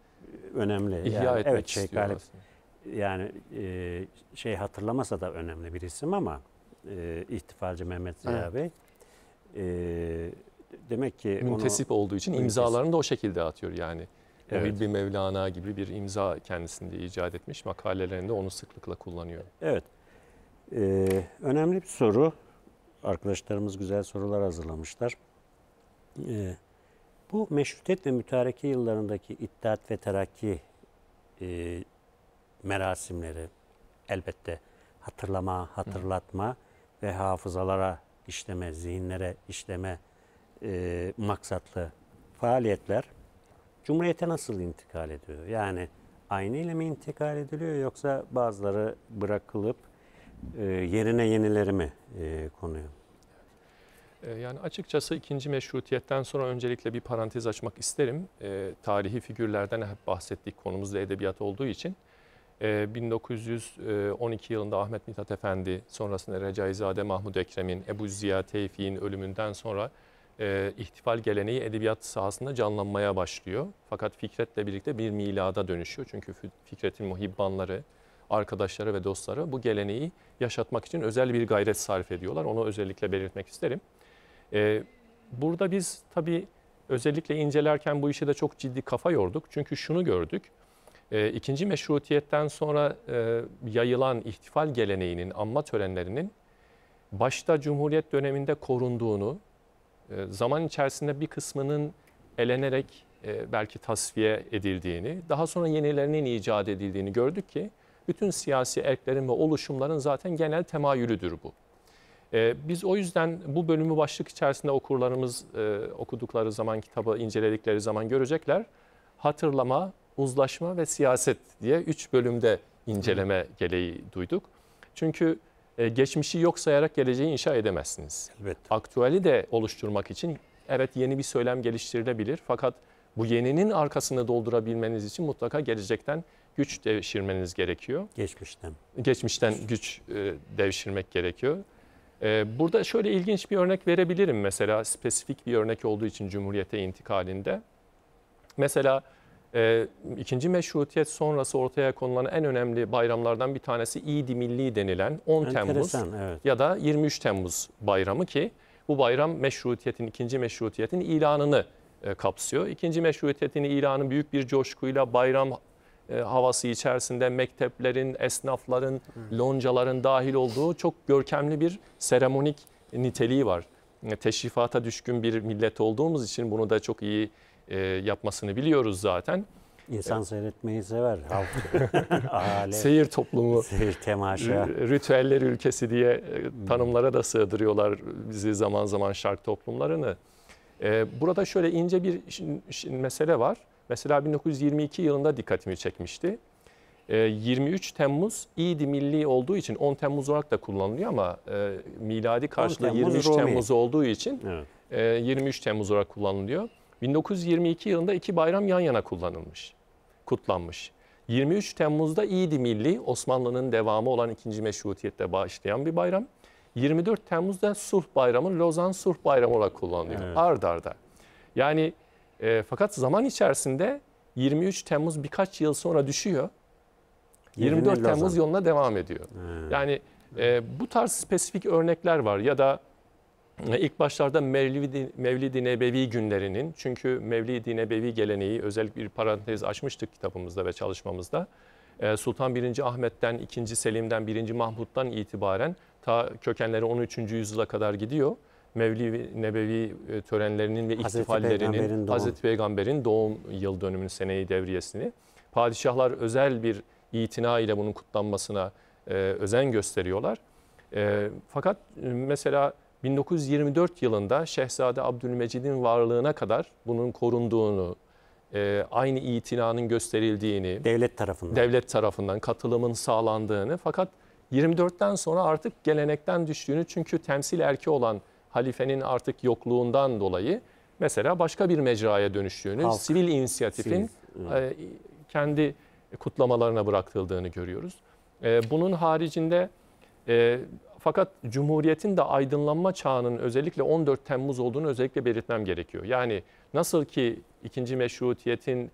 önemli. İhya yani, etmek evet, Şeyh Galip. Aslında yani e, şey hatırlamasa da önemli bir isim ama e, İhtifalci Mehmet Ziya evet. Bey. E, demek ki müntesip onu, olduğu için müntesip. imzalarını da o şekilde atıyor yani. Evet. bir Mevlana gibi bir imza kendisinde icat etmiş. Makalelerinde onu sıklıkla kullanıyor. Evet. Ee, önemli bir soru. Arkadaşlarımız güzel sorular hazırlamışlar. Ee, bu meşrutiyet ve mütareke yıllarındaki İttihat ve Terakki e, merasimleri elbette hatırlama, hatırlatma ve hafızalara işleme, zihinlere işleme e, maksatlı faaliyetler Cumhuriyete nasıl intikal ediyor? Yani aynı ile mi intikal ediliyor yoksa bazıları bırakılıp e, yerine yenileri mi e, konuyor? E, yani açıkçası ikinci meşrutiyetten sonra öncelikle bir parantez açmak isterim. E, tarihi figürlerden hep bahsettik konumuzda edebiyat olduğu için. 1912 ee, e, yılında Ahmet Mithat Efendi, sonrasında Recaizade Mahmud Ekrem'in, Ebu Ziya Tevfik'in ölümünden sonra e, ihtifal geleneği edebiyat sahasında canlanmaya başlıyor. Fakat Fikret'le birlikte bir milada dönüşüyor. Çünkü Fikret'in muhibbanları, arkadaşları ve dostları bu geleneği yaşatmak için özel bir gayret sarf ediyorlar. Onu özellikle belirtmek isterim. E, burada biz tabii özellikle incelerken bu işe de çok ciddi kafa yorduk. Çünkü şunu gördük. E, ikinci meşrutiyetten sonra e, yayılan ihtifal geleneğinin, anma törenlerinin başta Cumhuriyet döneminde korunduğunu, e, zaman içerisinde bir kısmının elenerek e, belki tasfiye edildiğini, daha sonra yenilerinin icat edildiğini gördük ki, bütün siyasi erklerin ve oluşumların zaten genel temayülüdür bu. E, biz o yüzden bu bölümü başlık içerisinde okurlarımız e, okudukları zaman, kitabı inceledikleri zaman görecekler. Hatırlama, uzlaşma ve siyaset diye üç bölümde inceleme gereği duyduk. Çünkü e, geçmişi yok sayarak geleceği inşa edemezsiniz. Elbette. Aktüeli de oluşturmak için evet yeni bir söylem geliştirilebilir fakat bu yeninin arkasını doldurabilmeniz için mutlaka gelecekten güç devşirmeniz gerekiyor. Geçmişten. Geçmişten güç e, devşirmek gerekiyor. E, burada şöyle ilginç bir örnek verebilirim mesela spesifik bir örnek olduğu için Cumhuriyete intikalinde. Mesela e, ikinci meşrutiyet sonrası ortaya konulan en önemli bayramlardan bir tanesi İdi Milli denilen 10 Enteresan, Temmuz evet. ya da 23 Temmuz bayramı ki bu bayram meşrutiyetin, ikinci meşrutiyetin ilanını e, kapsıyor. İkinci meşrutiyetin ilanı büyük bir coşkuyla bayram e, havası içerisinde mekteplerin, esnafların, hmm. loncaların dahil olduğu çok görkemli bir seremonik niteliği var. E, teşrifata düşkün bir millet olduğumuz için bunu da çok iyi e, yapmasını biliyoruz zaten. İnsan e, seyretmeyi sever. Halk, Seyir toplumu, Seyir temaşa. ritüeller ülkesi diye e, hmm. tanımlara da sığdırıyorlar bizi zaman zaman şark toplumlarını. E, burada şöyle ince bir mesele var. Mesela 1922 yılında dikkatimi çekmişti. 23 Temmuz İyidi Milli olduğu için 10 Temmuz olarak da kullanılıyor ama miladi karşılığı Temmuz, 23 Rumi. Temmuz olduğu için evet. 23 Temmuz olarak kullanılıyor. 1922 yılında iki bayram yan yana kullanılmış, kutlanmış. 23 Temmuz'da İyidi Milli Osmanlı'nın devamı olan ikinci Meşrutiyet'te bağışlayan bir bayram. 24 Temmuz'da Sulh Bayramı, Lozan Sulh Bayramı olarak kullanılıyor. Evet. Ard arda. Yani e, fakat zaman içerisinde 23 Temmuz birkaç yıl sonra düşüyor. 24 Temmuz yoluna devam ediyor. Hmm. Yani e, bu tarz spesifik örnekler var ya da ee, ilk başlarda Mevlid-i, Mevlid-i Nebevi günlerinin çünkü Mevlid-i Nebevi geleneği özellikle bir parantez açmıştık kitabımızda ve çalışmamızda. Ee, Sultan 1. Ahmet'ten, 2. Selim'den, 1. Mahmut'tan itibaren ta kökenleri 13. yüzyıla kadar gidiyor. Mevli Nebevi e, törenlerinin ve Hazreti Peygamber'in Hazreti Peygamber'in doğum yıl dönümünü, seneyi devriyesini. Padişahlar özel bir itina ile bunun kutlanmasına e, özen gösteriyorlar. E, fakat mesela 1924 yılında Şehzade Abdülmecid'in varlığına kadar bunun korunduğunu, e, aynı itinanın gösterildiğini, devlet tarafından devlet tarafından katılımın sağlandığını fakat 24'ten sonra artık gelenekten düştüğünü çünkü temsil erki olan halifenin artık yokluğundan dolayı mesela başka bir mecraya dönüştüğünü, Halk. sivil inisiyatifin sivil. E, kendi kutlamalarına bırakıldığını görüyoruz. E, bunun haricinde fakat Cumhuriyet'in de aydınlanma çağının özellikle 14 Temmuz olduğunu özellikle belirtmem gerekiyor. Yani nasıl ki 2. Meşrutiyet'in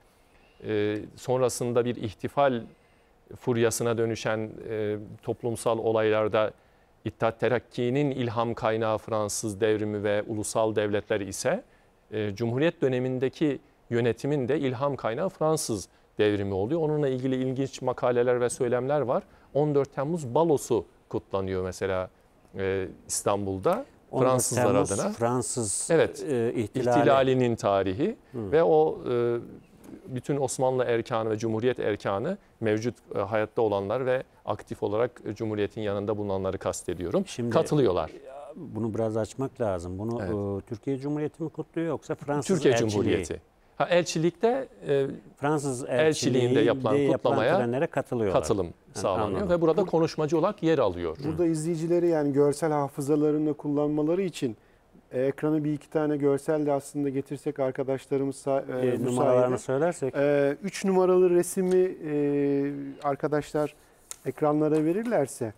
e, sonrasında bir ihtifal furyasına dönüşen e, toplumsal olaylarda İttihat Terakki'nin ilham kaynağı Fransız devrimi ve ulusal devletler ise e, Cumhuriyet dönemindeki yönetimin de ilham kaynağı Fransız devrimi oluyor. Onunla ilgili ilginç makaleler ve söylemler var. 14 Temmuz balosu kutlanıyor mesela e, İstanbul'da. Fransızlar Temmuz, adına. Fransız evet, e, ihtilali. ihtilalinin tarihi Hı. ve o e, bütün Osmanlı erkanı ve Cumhuriyet erkanı mevcut e, hayatta olanlar ve aktif olarak e, Cumhuriyet'in yanında bulunanları kastediyorum. Şimdi, Katılıyorlar. E, bunu biraz açmak lazım. Bunu evet. e, Türkiye Cumhuriyeti mi kutluyor yoksa Fransız Türkiye Erçiliği? Cumhuriyeti. Ha, elçilikte e, Fransız elçiliğinde yapılan de, kutlamaya yapılan katılıyor. Katılım sağlanıyor ve burada konuşmacı olarak yer alıyor. Burada Hı. izleyicileri yani görsel hafızalarını kullanmaları için e, ekrana bir iki tane görsel de aslında getirsek arkadaşlarımız e, e, numaralarını söylersek. E, üç numaralı resimi e, arkadaşlar ekranlara verirlerse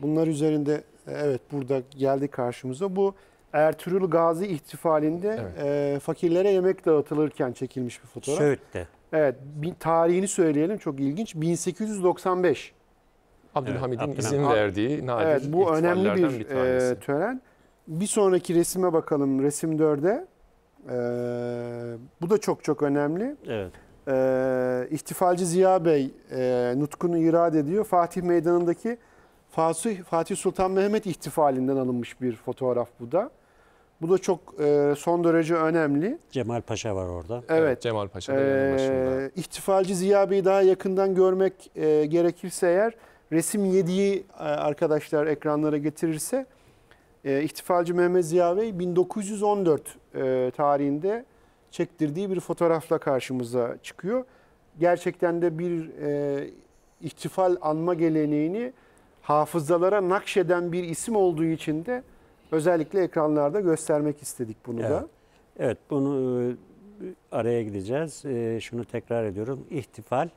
bunlar üzerinde e, evet burada geldi karşımıza bu Ertuğrul Gazi ihtifalinde evet. e, fakirlere yemek dağıtılırken çekilmiş bir fotoğraf. Söğüt'te. Evet, bir, tarihini söyleyelim çok ilginç. 1895. Abdülhamid'in evet, izin verdiği nadir Evet, bu önemli bir, bir e, tören. Bir sonraki resime bakalım, resim 4'e. E, bu da çok çok önemli. Evet. E, İhtifalci Ziya Bey e, nutkunu irade ediyor. Fatih Meydanı'ndaki Fatih, Fatih Sultan Mehmet ihtifalinden alınmış bir fotoğraf bu da. Bu da çok e, son derece önemli. Cemal Paşa var orada. Evet. evet Cemal Paşa devrenin e, başında. İhtifalci Ziya Bey'i daha yakından görmek e, gerekirse eğer resim 7'yi e, arkadaşlar ekranlara getirirse e, İhtifalci Mehmet Ziya Bey 1914 e, tarihinde çektirdiği bir fotoğrafla karşımıza çıkıyor. Gerçekten de bir e, ihtifal anma geleneğini hafızalara nakşeden bir isim olduğu için de özellikle ekranlarda göstermek istedik bunu evet. da. Evet bunu e, araya gideceğiz. E, şunu tekrar ediyorum. İhtifal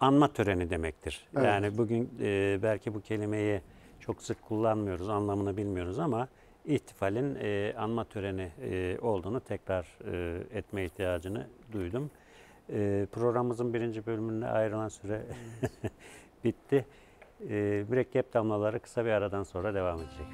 anma töreni demektir. Evet. Yani bugün e, belki bu kelimeyi çok sık kullanmıyoruz, anlamını bilmiyoruz ama ihtifalin anma töreni olduğunu tekrar etme ihtiyacını duydum. programımızın birinci bölümünde ayrılan süre bitti. Ee, mürekkep damlaları kısa bir aradan sonra devam edecek.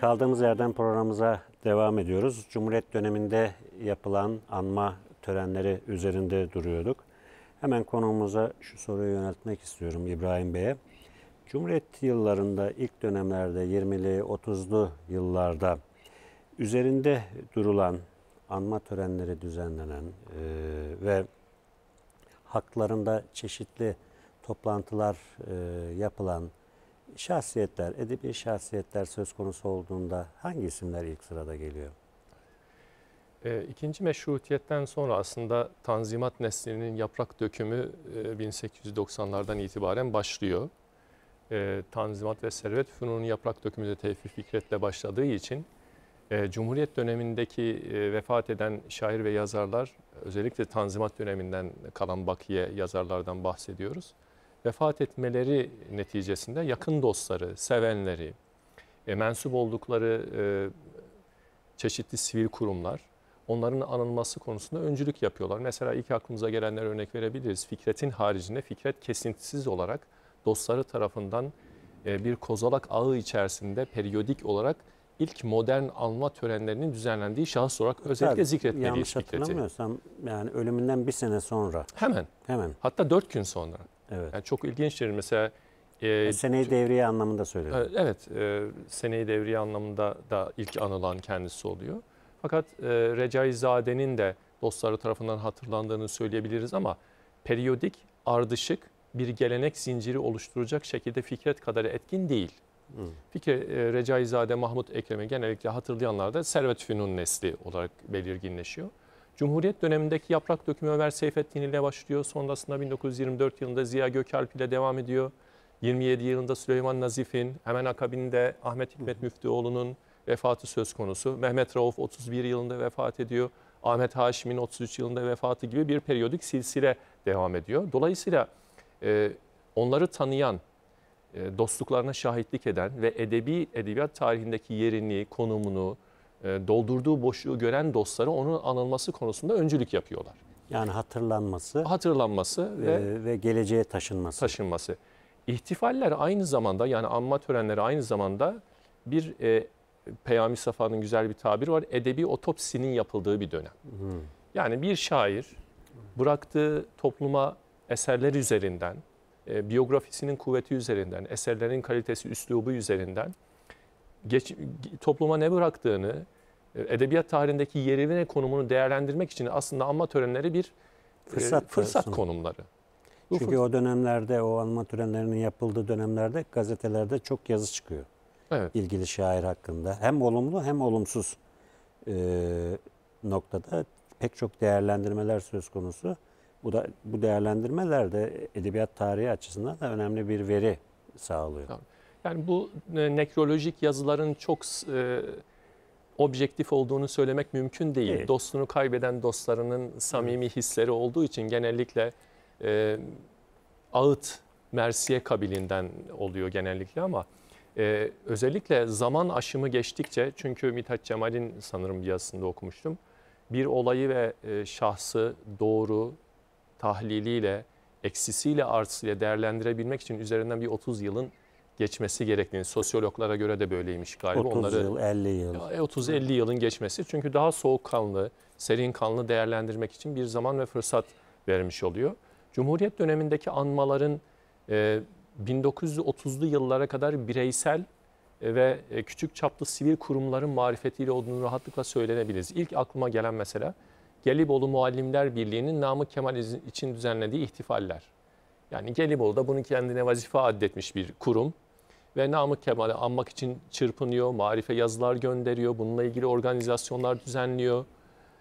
Kaldığımız yerden programımıza devam ediyoruz. Cumhuriyet döneminde yapılan anma törenleri üzerinde duruyorduk. Hemen konuğumuza şu soruyu yöneltmek istiyorum İbrahim Bey'e. Cumhuriyet yıllarında ilk dönemlerde 20'li 30'lu yıllarda üzerinde durulan anma törenleri düzenlenen e, ve haklarında çeşitli toplantılar e, yapılan şahsiyetler, edebi şahsiyetler söz konusu olduğunda hangi isimler ilk sırada geliyor? E, ikinci meşrutiyetten sonra aslında Tanzimat neslinin yaprak dökümü e, 1890'lardan itibaren başlıyor. E, Tanzimat ve Servet Fünun'un yaprak dökümü de Tevfik Fikret'le başladığı için e, Cumhuriyet dönemindeki e, vefat eden şair ve yazarlar özellikle Tanzimat döneminden kalan bakiye yazarlardan bahsediyoruz vefat etmeleri neticesinde yakın dostları, sevenleri, e, mensup oldukları e, çeşitli sivil kurumlar onların anılması konusunda öncülük yapıyorlar. Mesela ilk aklımıza gelenler örnek verebiliriz. Fikret'in haricinde Fikret kesintisiz olarak dostları tarafından e, bir kozalak ağı içerisinde periyodik olarak ilk modern alma törenlerinin düzenlendiği şahıs olarak özellikle Tabii, zikretmeliyiz Yanlış hatırlamıyorsam yani ölümünden bir sene sonra. Hemen. Hemen. Hatta dört gün sonra. Evet. Yani çok ilginçtir. Mesela e, seneyi devriye anlamında söyledim. Evet, e, seneyi devriye anlamında da ilk anılan kendisi oluyor. Fakat e, Recaizade'nin de dostları tarafından hatırlandığını söyleyebiliriz ama periyodik, ardışık bir gelenek zinciri oluşturacak şekilde Fikret kadar etkin değil. Hmm. Fikret e, Recaizade, Mahmut Ekrem'i genellikle hatırlayanlar da Servet Fünun nesli olarak belirginleşiyor. Cumhuriyet dönemindeki yaprak dökümü Ömer Seyfettin ile başlıyor. Sonrasında 1924 yılında Ziya Gökalp ile devam ediyor. 27 yılında Süleyman Nazif'in, hemen akabinde Ahmet Hikmet Müftüoğlu'nun vefatı söz konusu. Mehmet Rauf 31 yılında vefat ediyor. Ahmet Haşim'in 33 yılında vefatı gibi bir periyodik silsile devam ediyor. Dolayısıyla e, onları tanıyan, e, dostluklarına şahitlik eden ve edebi edebiyat tarihindeki yerini, konumunu, ee, doldurduğu boşluğu gören dostları onun anılması konusunda öncülük yapıyorlar. Yani hatırlanması, hatırlanması e, ve, ve geleceğe taşınması. Taşınması. İhtifaller aynı zamanda yani anma törenleri aynı zamanda bir e, Peyami Safa'nın güzel bir tabiri var. Edebi otopsinin yapıldığı bir dönem. Hmm. Yani bir şair bıraktığı topluma eserler üzerinden, e, biyografisinin kuvveti üzerinden, eserlerin kalitesi, üslubu üzerinden geç, topluma ne bıraktığını, e, edebiyat tarihindeki yerine konumunu değerlendirmek için aslında anma törenleri bir fırsat, e, fırsat konumları. Bu Çünkü fırsat. o dönemlerde, o anma törenlerinin yapıldığı dönemlerde gazetelerde çok yazı çıkıyor. Evet. ilgili şair hakkında. Hem olumlu hem olumsuz e, noktada pek çok değerlendirmeler söz konusu. Bu da bu değerlendirmeler de edebiyat tarihi açısından da önemli bir veri sağlıyor. Tamam. Yani bu e, nekrolojik yazıların çok e, objektif olduğunu söylemek mümkün değil. Evet. Dostunu kaybeden dostlarının samimi hisleri olduğu için genellikle e, ağıt mersiye kabilinden oluyor genellikle ama e, özellikle zaman aşımı geçtikçe çünkü Mithat Cemal'in sanırım bir yazısında okumuştum. Bir olayı ve e, şahsı doğru tahliliyle eksisiyle artısıyla değerlendirebilmek için üzerinden bir 30 yılın geçmesi gerektiğini sosyologlara göre de böyleymiş galiba. 30 Onları, yıl, 50 yıl. 30-50 e, yılın geçmesi çünkü daha soğuk kanlı, serin kanlı değerlendirmek için bir zaman ve fırsat vermiş oluyor. Cumhuriyet dönemindeki anmaların e, 1930'lu yıllara kadar bireysel e, ve e, küçük çaplı sivil kurumların marifetiyle olduğunu rahatlıkla söylenebiliriz. İlk aklıma gelen mesela Gelibolu Muallimler Birliği'nin Namık Kemal için düzenlediği ihtifaller. Yani Gelibolu da bunu kendine vazife addetmiş bir kurum ve Namık Kemal'i anmak için çırpınıyor, marife yazılar gönderiyor, bununla ilgili organizasyonlar düzenliyor.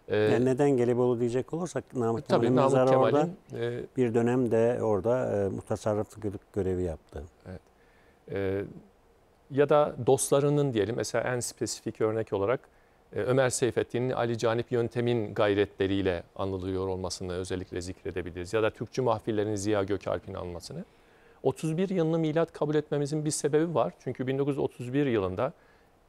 Ee, yani neden Gelibolu diyecek olursak Namık e, Kemal'in Namık mezarı Kemal orada e, bir dönemde orada e, mutasarrıflık görevi yaptı. Evet. E, ya da dostlarının diyelim mesela en spesifik örnek olarak e, Ömer Seyfettin'in Ali Canip Yöntem'in gayretleriyle anılıyor olmasını özellikle zikredebiliriz. Ya da Türkçü mahfillerin Ziya Gökalp'in anılmasını. 31 yılını milat kabul etmemizin bir sebebi var. Çünkü 1931 yılında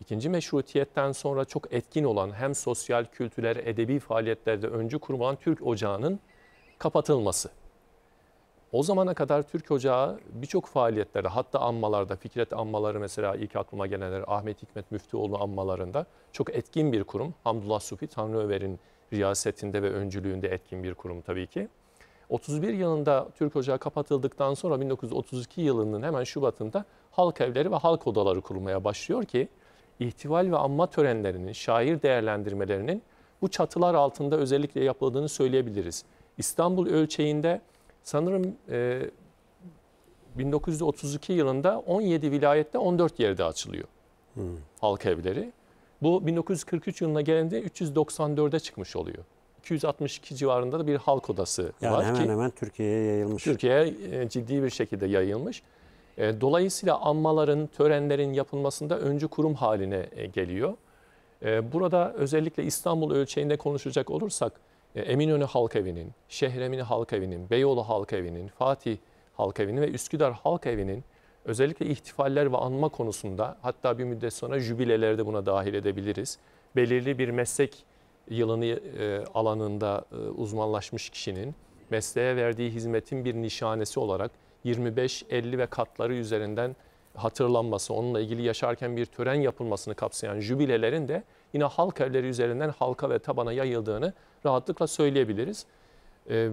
ikinci meşrutiyetten sonra çok etkin olan hem sosyal, kültürel, edebi faaliyetlerde öncü kurulan Türk Ocağı'nın kapatılması. O zamana kadar Türk Ocağı birçok faaliyetlerde hatta anmalarda Fikret anmaları mesela ilk aklıma gelenler Ahmet Hikmet Müftüoğlu anmalarında çok etkin bir kurum. Hamdullah Sufi Tanrıöver'in riyasetinde ve öncülüğünde etkin bir kurum tabii ki. 31 yılında Türk Ocağı kapatıldıktan sonra 1932 yılının hemen Şubat'ında halk evleri ve halk odaları kurulmaya başlıyor ki ihtival ve anma törenlerinin, şair değerlendirmelerinin bu çatılar altında özellikle yapıldığını söyleyebiliriz. İstanbul ölçeğinde sanırım e, 1932 yılında 17 vilayette 14 yerde açılıyor hmm. halk evleri. Bu 1943 yılına gelince 394'e çıkmış oluyor. 262 civarında da bir halk odası yani var hemen ki hemen Türkiye'ye yayılmış. Türkiye'ye e, ciddi bir şekilde yayılmış. E, dolayısıyla anmaların, törenlerin yapılmasında öncü kurum haline e, geliyor. Burada özellikle İstanbul ölçeğinde konuşacak olursak Eminönü Halk Evi'nin, Şehremini Halk Evi'nin, Beyoğlu Halk Evi'nin, Fatih Halk Evi'nin ve Üsküdar Halk Evi'nin özellikle ihtifaller ve anma konusunda hatta bir müddet sonra jübilelerde buna dahil edebiliriz. Belirli bir meslek Yılanı e, alanında e, uzmanlaşmış kişinin mesleğe verdiği hizmetin bir nişanesi olarak 25, 50 ve katları üzerinden hatırlanması, onunla ilgili yaşarken bir tören yapılmasını kapsayan jübilelerin de yine halk evleri üzerinden halka ve tabana yayıldığını rahatlıkla söyleyebiliriz. E,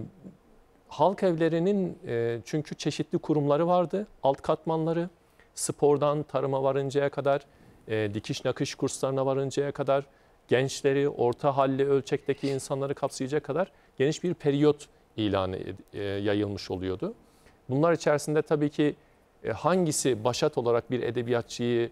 halk evlerinin e, çünkü çeşitli kurumları vardı, alt katmanları, spordan tarıma varıncaya kadar, e, dikiş nakış kurslarına varıncaya kadar, gençleri, orta halli ölçekteki insanları kapsayacak kadar geniş bir periyot ilanı e, yayılmış oluyordu. Bunlar içerisinde tabii ki e, hangisi başat olarak bir edebiyatçıyı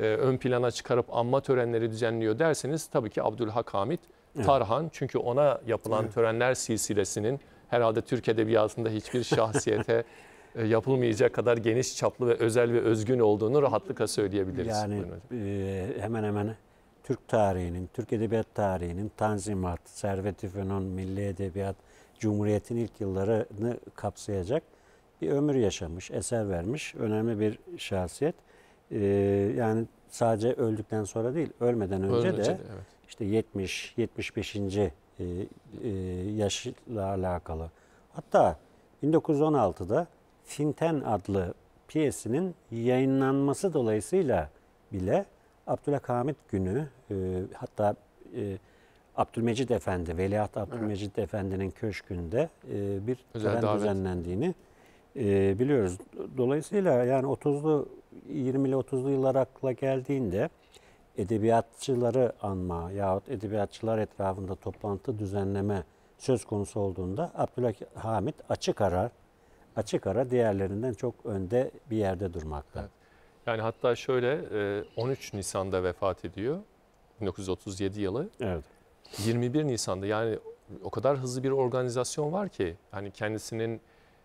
e, ön plana çıkarıp anma törenleri düzenliyor derseniz tabii ki Abdülhak Hamit evet. Tarhan. Çünkü ona yapılan evet. törenler silsilesinin herhalde Türk Edebiyatı'nda hiçbir şahsiyete yapılmayacak kadar geniş çaplı ve özel ve özgün olduğunu rahatlıkla söyleyebiliriz. Yani e, hemen hemen Türk tarihinin, Türk edebiyat tarihinin tanzimat, servet-i fünun, milli edebiyat, Cumhuriyet'in ilk yıllarını kapsayacak bir ömür yaşamış, eser vermiş, önemli bir şahsiyet. Ee, yani sadece öldükten sonra değil, ölmeden önce, önce de, de evet. işte 70, 75. E, e, yaşla alakalı. Hatta 1916'da Finten adlı piyesinin yayınlanması dolayısıyla bile Abdülhamit günü e, hatta e, Abdülmecid Efendi, Veliaht Abdülmecid evet. Efendi'nin köşkünde e, bir Özel tören davet. düzenlendiğini e, biliyoruz. Dolayısıyla yani 30'lu 20'li 30'lu yıllar akla geldiğinde edebiyatçıları anma yahut edebiyatçılar etrafında toplantı düzenleme söz konusu olduğunda Abdülhamit açık ara açık ara diğerlerinden çok önde bir yerde durmakta. Evet. Yani hatta şöyle 13 e, Nisan'da vefat ediyor. 1937 yılı. Evet. 21 Nisan'da yani o kadar hızlı bir organizasyon var ki hani kendisinin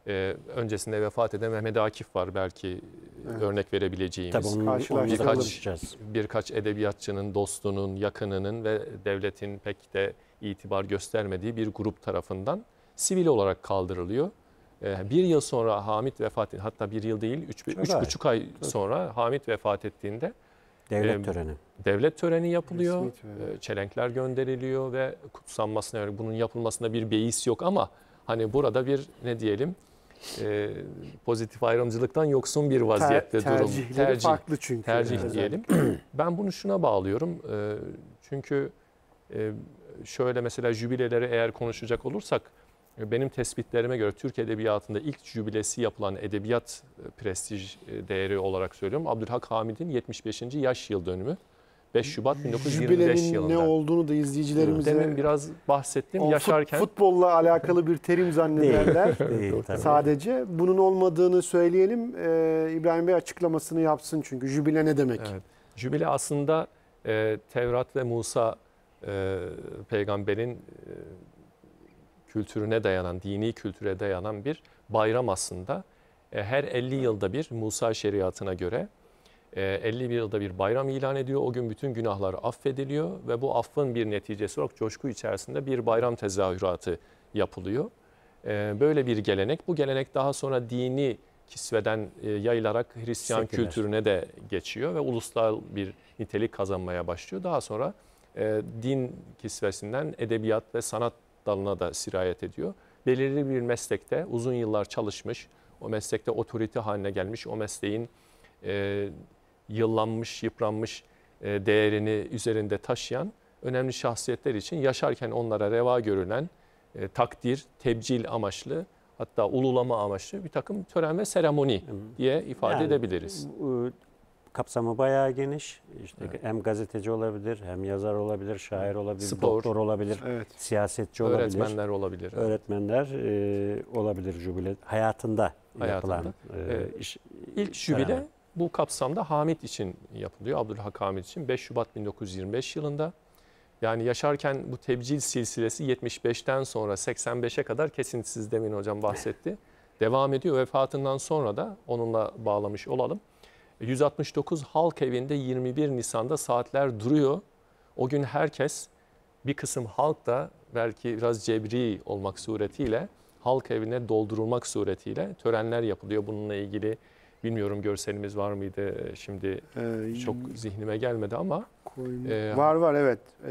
e, öncesinde vefat eden Mehmet Akif var belki e, evet. örnek verebileceğimiz. Tabii onun, birkaç, birkaç edebiyatçının, dostunun, yakınının ve devletin pek de itibar göstermediği bir grup tarafından sivil olarak kaldırılıyor. Ee, bir yıl sonra Hamit vefat etti. Hatta bir yıl değil, üç, üç ay. buçuk ay sonra Hamit vefat ettiğinde devlet e, töreni devlet töreni yapılıyor. E, çelenkler gönderiliyor ve kutsanmasına yani bunun yapılmasında bir beis yok ama hani burada bir ne diyelim e, pozitif ayrımcılıktan yoksun bir vaziyette Ter, durum. Tercih farklı çünkü. Tercih yani. diyelim. ben bunu şuna bağlıyorum. E, çünkü e, şöyle mesela jübileleri eğer konuşacak olursak benim tespitlerime göre Türk Edebiyatı'nda ilk jübilesi yapılan edebiyat e, prestij e, değeri olarak söylüyorum. Abdülhak Hamid'in 75. yaş yıl dönümü. 5 Şubat 1925 Jübilenin yılında. ne olduğunu da izleyicilerimize... Demin biraz bahsettim. O Yaşarken... Futbolla alakalı bir terim zannederler. değil, değil, tabii. Sadece bunun olmadığını söyleyelim. Ee, İbrahim Bey açıklamasını yapsın çünkü. Jübile ne demek? Evet. Jübile aslında e, Tevrat ve Musa e, peygamberin e, kültürüne dayanan, dini kültüre dayanan bir bayram aslında. E, her 50 yılda bir Musa şeriatına göre 50 e, yılda bir bayram ilan ediyor. O gün bütün günahlar affediliyor ve bu affın bir neticesi olarak coşku içerisinde bir bayram tezahüratı yapılıyor. E, böyle bir gelenek. Bu gelenek daha sonra dini kisveden yayılarak Hristiyan Seküler. kültürüne de geçiyor ve uluslararası bir nitelik kazanmaya başlıyor. Daha sonra din kisvesinden edebiyat ve sanat dalına da sirayet ediyor. Belirli bir meslekte uzun yıllar çalışmış, o meslekte otorite haline gelmiş, o mesleğin e, yıllanmış, yıpranmış e, değerini üzerinde taşıyan önemli şahsiyetler için yaşarken onlara reva görülen e, takdir, tebcil amaçlı hatta ululama amaçlı bir takım tören ve seremoni diye ifade yani, edebiliriz. E, kapsamı bayağı geniş. İşte evet. hem gazeteci olabilir, hem yazar olabilir, şair olabilir, Spor. doktor olabilir, evet. siyasetçi olabilir. Öğretmenler olabilir. Öğretmenler e, olabilir Jubile Hayatında, Hayatında. yapılan e, ee, iş. İlk jubile bu kapsamda Hamit için yapılıyor. Abdülhak Hamit için 5 Şubat 1925 yılında. Yani yaşarken bu tebcil silsilesi 75'ten sonra 85'e kadar kesintisiz demin hocam bahsetti. Devam ediyor. Vefatından sonra da onunla bağlamış olalım. 169 halk evinde 21 Nisan'da saatler duruyor. O gün herkes bir kısım halk da belki biraz cebri olmak suretiyle halk evine doldurulmak suretiyle törenler yapılıyor. Bununla ilgili bilmiyorum görselimiz var mıydı şimdi ee, çok zihnime gelmedi ama. E, var var evet. Ee,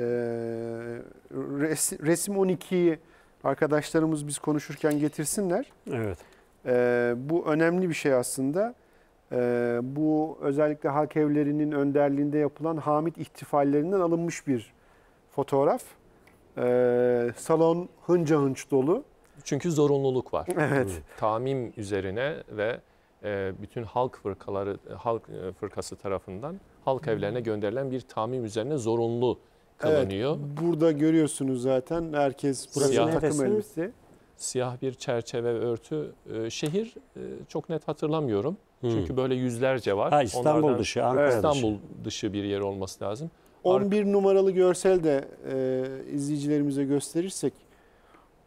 res, resim 12'yi arkadaşlarımız biz konuşurken getirsinler. Evet. Ee, bu önemli bir şey aslında. Ee, bu özellikle halk evlerinin önderliğinde yapılan Hamit ihtifallerinden alınmış bir fotoğraf. Ee, salon hınca hınç dolu. Çünkü zorunluluk var. Evet. Tamim üzerine ve e, bütün halk fırkaları halk e, fırkası tarafından halk evlerine gönderilen bir tamim üzerine zorunlu kılınıyor. Evet, burada görüyorsunuz zaten herkes burası siyah, takım elbise. Siyah bir çerçeve örtü. E, şehir çok net hatırlamıyorum. Hmm. Çünkü böyle yüzlerce var. Ha, İstanbul Onlardan, dışı, Ankara İstanbul dışı. dışı bir yer olması lazım. 11 Ark numaralı görsel de e, izleyicilerimize gösterirsek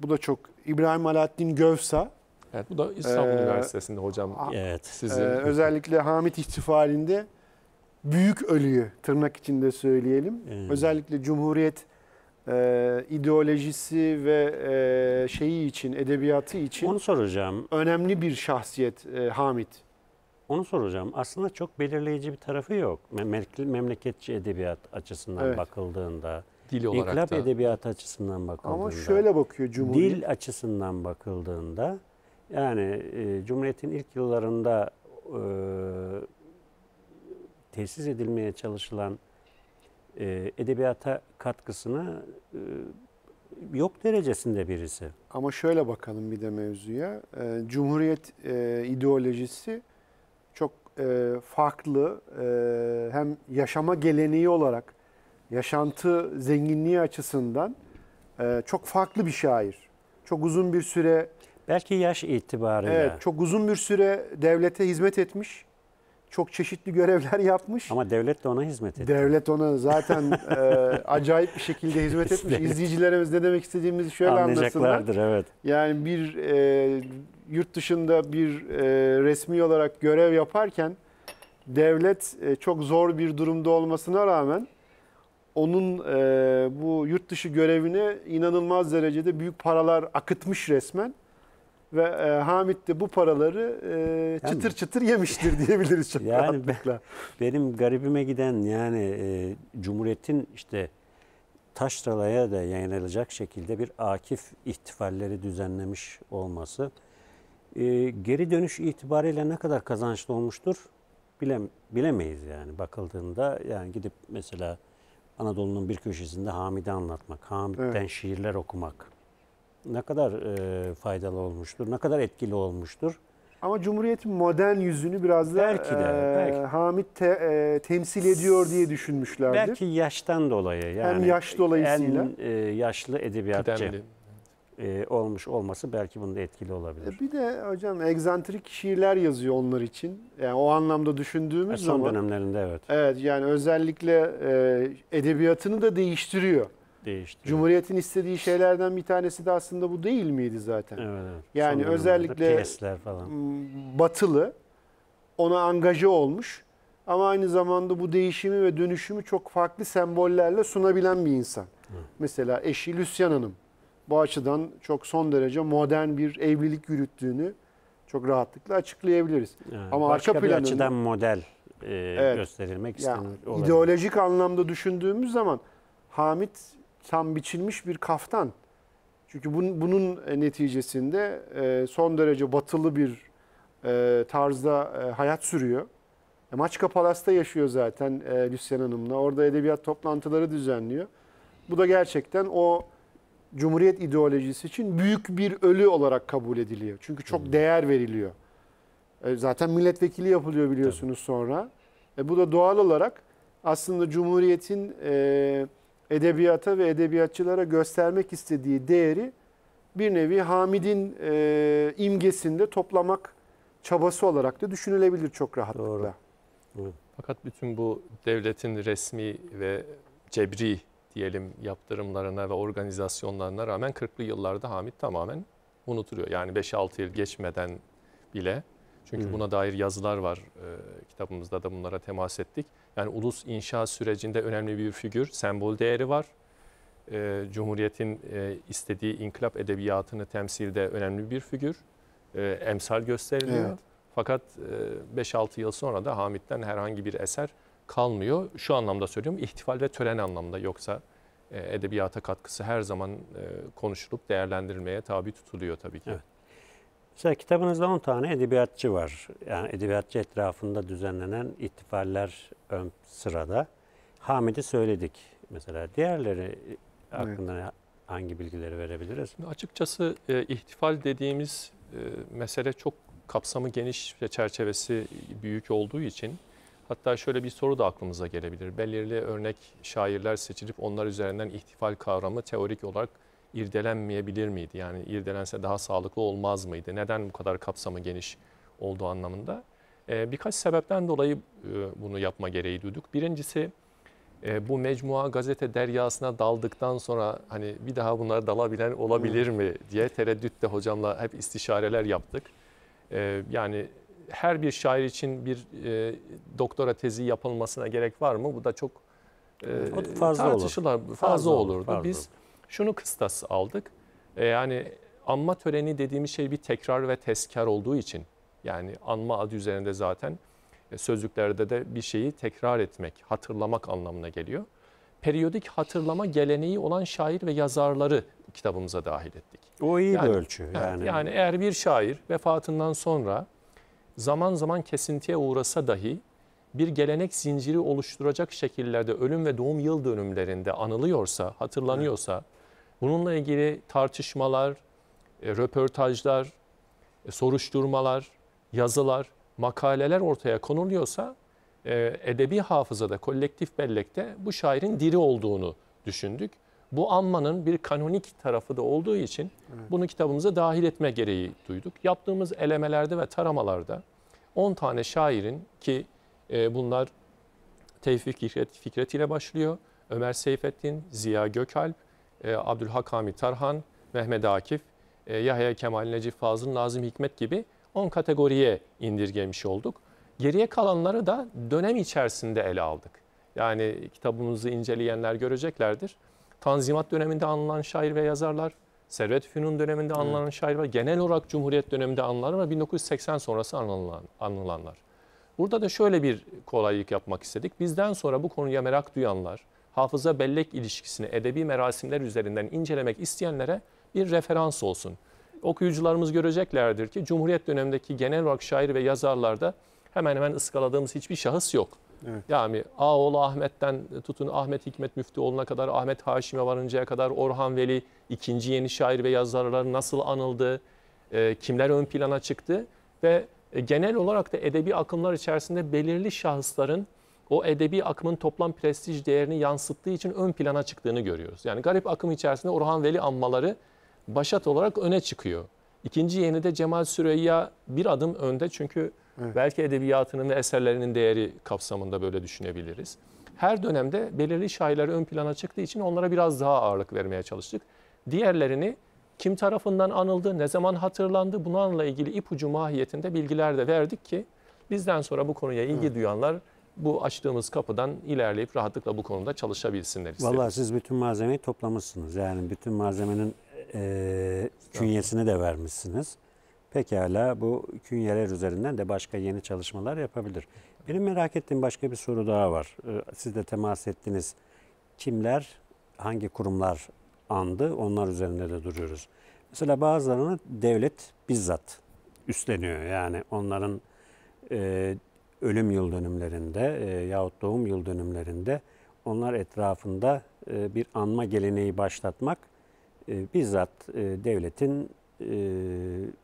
bu da çok İbrahim Alaaddin Gövsa. Evet bu da İstanbul ee, Üniversitesi'nde hocam. Evet. Sizin. Ee, özellikle Hamit İhtifali'nde büyük ölüyü tırnak içinde söyleyelim. Hmm. Özellikle Cumhuriyet e, ideolojisi ve e, şeyi için, edebiyatı için. Onu soracağım. Önemli bir şahsiyet e, Hamit. Onu soracağım. Aslında çok belirleyici bir tarafı yok. Memleketçi edebiyat açısından evet. bakıldığında. Dil olarak İnkılap da. edebiyatı açısından bakıldığında. Ama şöyle bakıyor Cumhuriyet. Dil açısından bakıldığında yani e, Cumhuriyet'in ilk yıllarında e, tesis edilmeye çalışılan e, edebiyata katkısını e, yok derecesinde birisi. Ama şöyle bakalım bir de mevzuya. E, Cumhuriyet e, ideolojisi e, farklı e, hem yaşama geleneği olarak yaşantı zenginliği açısından e, çok farklı bir şair. Çok uzun bir süre belki yaş itibarıyla Evet, çok uzun bir süre devlete hizmet etmiş. Çok çeşitli görevler yapmış. Ama devlet de ona hizmet etti. Devlet ona zaten e, acayip bir şekilde hizmet etmiş. İzleyicilerimiz ne demek istediğimizi şöyle anlasınlar. evet. Yani bir e, yurt dışında bir e, resmi olarak görev yaparken devlet e, çok zor bir durumda olmasına rağmen onun e, bu yurt dışı görevine inanılmaz derecede büyük paralar akıtmış resmen. Ve e, Hamit de bu paraları e, çıtır yani, çıtır yemiştir diyebiliriz çok yani rahatlıkla. Ben, benim garibime giden yani e, Cumhuriyet'in işte taşralaya da yayınlanacak şekilde bir Akif ihtifalleri düzenlemiş olması e, geri dönüş itibariyle ne kadar kazançlı olmuştur bile, bilemeyiz yani bakıldığında. Yani gidip mesela Anadolu'nun bir köşesinde Hamid'i anlatmak, Hamid'den evet. şiirler okumak ne kadar e, faydalı olmuştur, ne kadar etkili olmuştur. Ama Cumhuriyet'in modern yüzünü biraz da belki de, e, belki. Hamit te, e, temsil ediyor diye düşünmüşlerdir. Belki yaştan dolayı. Yani Hem yaş dolayısıyla. En e, yaşlı edebiyatçı. Kıdemli e, olmuş olması belki bunda etkili olabilir. E, bir de hocam egzantrik şiirler yazıyor onlar için. Yani o anlamda düşündüğümüz e, son zaman. Son dönemlerinde evet. Evet yani özellikle e, edebiyatını da değiştiriyor. Değiştiriyor. Cumhuriyet'in istediği şeylerden bir tanesi de aslında bu değil miydi zaten? Evet. evet. Yani son özellikle falan. batılı ona angaje olmuş ama aynı zamanda bu değişimi ve dönüşümü çok farklı sembollerle sunabilen bir insan. Hı. Mesela eşi Lüsyan Hanım bu açıdan çok son derece modern bir evlilik yürüttüğünü çok rahatlıkla açıklayabiliriz. Yani Ama başka arka planında, bir açıdan model e, evet, gösterilmek yani İdeolojik anlamda düşündüğümüz zaman Hamit tam biçilmiş bir kaftan. Çünkü bun, bunun neticesinde e, son derece batılı bir e, tarzda e, hayat sürüyor. E, Maçka Palas'ta yaşıyor zaten e, Lüsyen Hanım'la. Orada edebiyat toplantıları düzenliyor. Bu da gerçekten o Cumhuriyet ideolojisi için büyük bir ölü olarak kabul ediliyor. Çünkü çok hmm. değer veriliyor. E, zaten milletvekili yapılıyor biliyorsunuz Tabii. sonra. E, bu da doğal olarak aslında Cumhuriyet'in e, edebiyata ve edebiyatçılara göstermek istediği değeri bir nevi Hamid'in e, imgesinde toplamak çabası olarak da düşünülebilir çok rahatlıkla. Doğru. Doğru. Fakat bütün bu devletin resmi ve cebri diyelim yaptırımlarına ve organizasyonlarına rağmen 40'lı yıllarda Hamit tamamen unutuluyor. Yani 5-6 yıl geçmeden bile çünkü hmm. buna dair yazılar var e, kitabımızda da bunlara temas ettik. Yani ulus inşa sürecinde önemli bir figür, sembol değeri var. E, Cumhuriyet'in e, istediği inkılap edebiyatını temsilde önemli bir figür. E, emsal gösteriliyor. Evet. Fakat e, 5-6 yıl sonra da Hamit'ten herhangi bir eser kalmıyor. Şu anlamda söylüyorum ihtifal ve tören anlamda yoksa e, edebiyata katkısı her zaman e, konuşulup değerlendirilmeye tabi tutuluyor tabii ki. Evet. Mesela kitabınızda 10 tane edebiyatçı var. Yani edebiyatçı etrafında düzenlenen ihtifaller ön sırada. Hamid'i söyledik mesela. Diğerleri e, hakkında evet. hangi bilgileri verebiliriz? Şimdi açıkçası e, ihtifal dediğimiz e, mesele çok kapsamı geniş ve çerçevesi büyük olduğu için Hatta şöyle bir soru da aklımıza gelebilir. Belirli örnek şairler seçilip onlar üzerinden ihtifal kavramı teorik olarak irdelenmeyebilir miydi? Yani irdelense daha sağlıklı olmaz mıydı? Neden bu kadar kapsamı geniş olduğu anlamında? Ee, birkaç sebepten dolayı e, bunu yapma gereği duyduk. Birincisi e, bu mecmua gazete deryasına daldıktan sonra hani bir daha bunlara dalabilen olabilir hmm. mi diye tereddütle hocamla hep istişareler yaptık. Ee, yani her bir şair için bir e, doktora tezi yapılmasına gerek var mı? Bu da çok e, fazla tartışılar. Olur. Fazla, fazla olurdu. Fazla. Biz şunu kıstas aldık. E, yani anma töreni dediğimiz şey bir tekrar ve tezkar olduğu için. Yani anma adı üzerinde zaten e, sözlüklerde de bir şeyi tekrar etmek, hatırlamak anlamına geliyor. Periyodik hatırlama geleneği olan şair ve yazarları kitabımıza dahil ettik. O iyi yani, bir ölçü yani. Yani eğer bir şair vefatından sonra zaman zaman kesintiye uğrasa dahi bir gelenek zinciri oluşturacak şekillerde ölüm ve doğum yıl dönümlerinde anılıyorsa, hatırlanıyorsa bununla ilgili tartışmalar, e, röportajlar, e, soruşturmalar, yazılar, makaleler ortaya konuluyorsa e, edebi hafızada, kolektif bellekte bu şairin diri olduğunu düşündük bu anmanın bir kanonik tarafı da olduğu için evet. bunu kitabımıza dahil etme gereği duyduk. Yaptığımız elemelerde ve taramalarda 10 tane şairin ki e, bunlar Tevfik Fikret, Fikret ile başlıyor. Ömer Seyfettin, Ziya Gökalp, e, Abdülhakami Tarhan, Mehmet Akif, e, Yahya Kemal Necip Fazıl, Nazım Hikmet gibi 10 kategoriye indirgemiş olduk. Geriye kalanları da dönem içerisinde ele aldık. Yani kitabımızı inceleyenler göreceklerdir. Tanzimat döneminde anılan şair ve yazarlar, Servet Fünun döneminde anılan evet. şair ve genel olarak Cumhuriyet döneminde anılan ama 1980 sonrası anılan, anılanlar. Burada da şöyle bir kolaylık yapmak istedik. Bizden sonra bu konuya merak duyanlar, hafıza bellek ilişkisini edebi merasimler üzerinden incelemek isteyenlere bir referans olsun. Okuyucularımız göreceklerdir ki Cumhuriyet dönemindeki genel olarak şair ve yazarlarda hemen hemen ıskaladığımız hiçbir şahıs yok. Evet. Yani Ağoğlu Ahmet'ten tutun Ahmet Hikmet Müftüoğlu'na kadar, Ahmet Haşim'e varıncaya kadar Orhan Veli ikinci yeni şair ve yazarlar nasıl anıldı, e, kimler ön plana çıktı ve e, genel olarak da edebi akımlar içerisinde belirli şahısların o edebi akımın toplam prestij değerini yansıttığı için ön plana çıktığını görüyoruz. Yani garip akım içerisinde Orhan Veli anmaları başat olarak öne çıkıyor. İkinci yeni de Cemal Süreyya bir adım önde çünkü evet. belki edebiyatının ve eserlerinin değeri kapsamında böyle düşünebiliriz. Her dönemde belirli şairler ön plana çıktığı için onlara biraz daha ağırlık vermeye çalıştık. Diğerlerini kim tarafından anıldı, ne zaman hatırlandı bununla ilgili ipucu mahiyetinde bilgiler de verdik ki bizden sonra bu konuya ilgi evet. duyanlar bu açtığımız kapıdan ilerleyip rahatlıkla bu konuda çalışabilsinler istedim. Vallahi siz bütün malzemeyi toplamışsınız. Yani bütün malzemenin e, künyesini de vermişsiniz. Pekala bu künyeler üzerinden de başka yeni çalışmalar yapabilir. Benim merak ettiğim başka bir soru daha var. E, siz de temas ettiniz. Kimler, hangi kurumlar andı onlar üzerinde de duruyoruz. Mesela bazılarını devlet bizzat üstleniyor. Yani onların e, ölüm yıl dönümlerinde e, yahut doğum yıl dönümlerinde onlar etrafında e, bir anma geleneği başlatmak e, bizzat e, devletin e,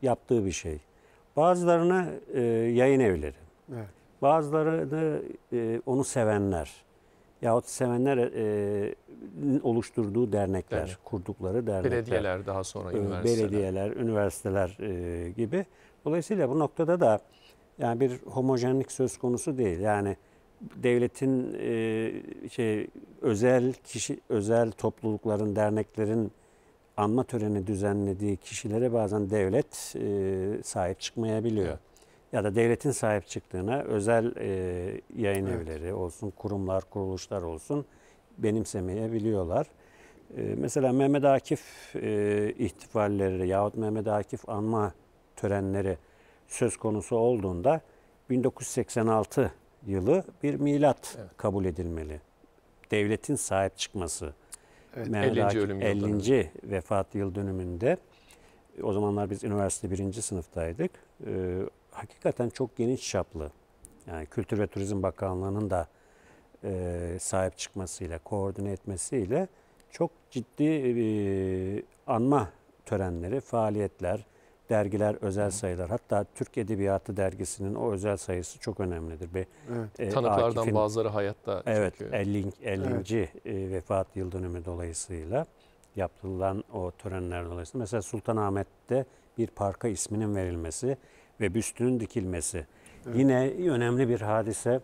yaptığı bir şey. Bazılarını e, yayın evleri, evet. bazılarını e, onu sevenler yahut sevenler e, oluşturduğu dernekler, Dernek. kurdukları dernekler. Belediyeler daha sonra e, üniversiteler. Belediyeler, üniversiteler e, gibi. Dolayısıyla bu noktada da yani bir homojenlik söz konusu değil. Yani devletin e, şey özel kişi özel toplulukların, derneklerin anma töreni düzenlediği kişilere bazen devlet e, sahip çıkmayabiliyor. Ya da devletin sahip çıktığına özel e, yayın evet. evleri olsun, kurumlar, kuruluşlar olsun benimsemeyebiliyorlar. E, mesela Mehmet Akif e, ihtifalleri yahut Mehmet Akif anma törenleri söz konusu olduğunda 1986 yılı bir milat evet. kabul edilmeli. Devletin sahip çıkması Evet, Mehmet 50. Akif, ölüm 50. Yıldır. vefat yıl dönümünde o zamanlar biz üniversite birinci sınıftaydık. Ee, hakikaten çok geniş çaplı yani Kültür ve Turizm Bakanlığı'nın da e, sahip çıkmasıyla, koordine etmesiyle çok ciddi e, anma törenleri, faaliyetler, dergiler özel sayılar. Hatta Türk Edebiyatı dergisinin o özel sayısı çok önemlidir. Bir, evet. e, Tanıklardan Akif'in, bazıları hayatta. Evet, çünkü. 50. 50. Evet. E, vefat yıl dönümü dolayısıyla yapılan o törenler dolayısıyla. Mesela Sultanahmet'te bir parka isminin verilmesi ve büstünün dikilmesi. Evet. Yine önemli bir hadise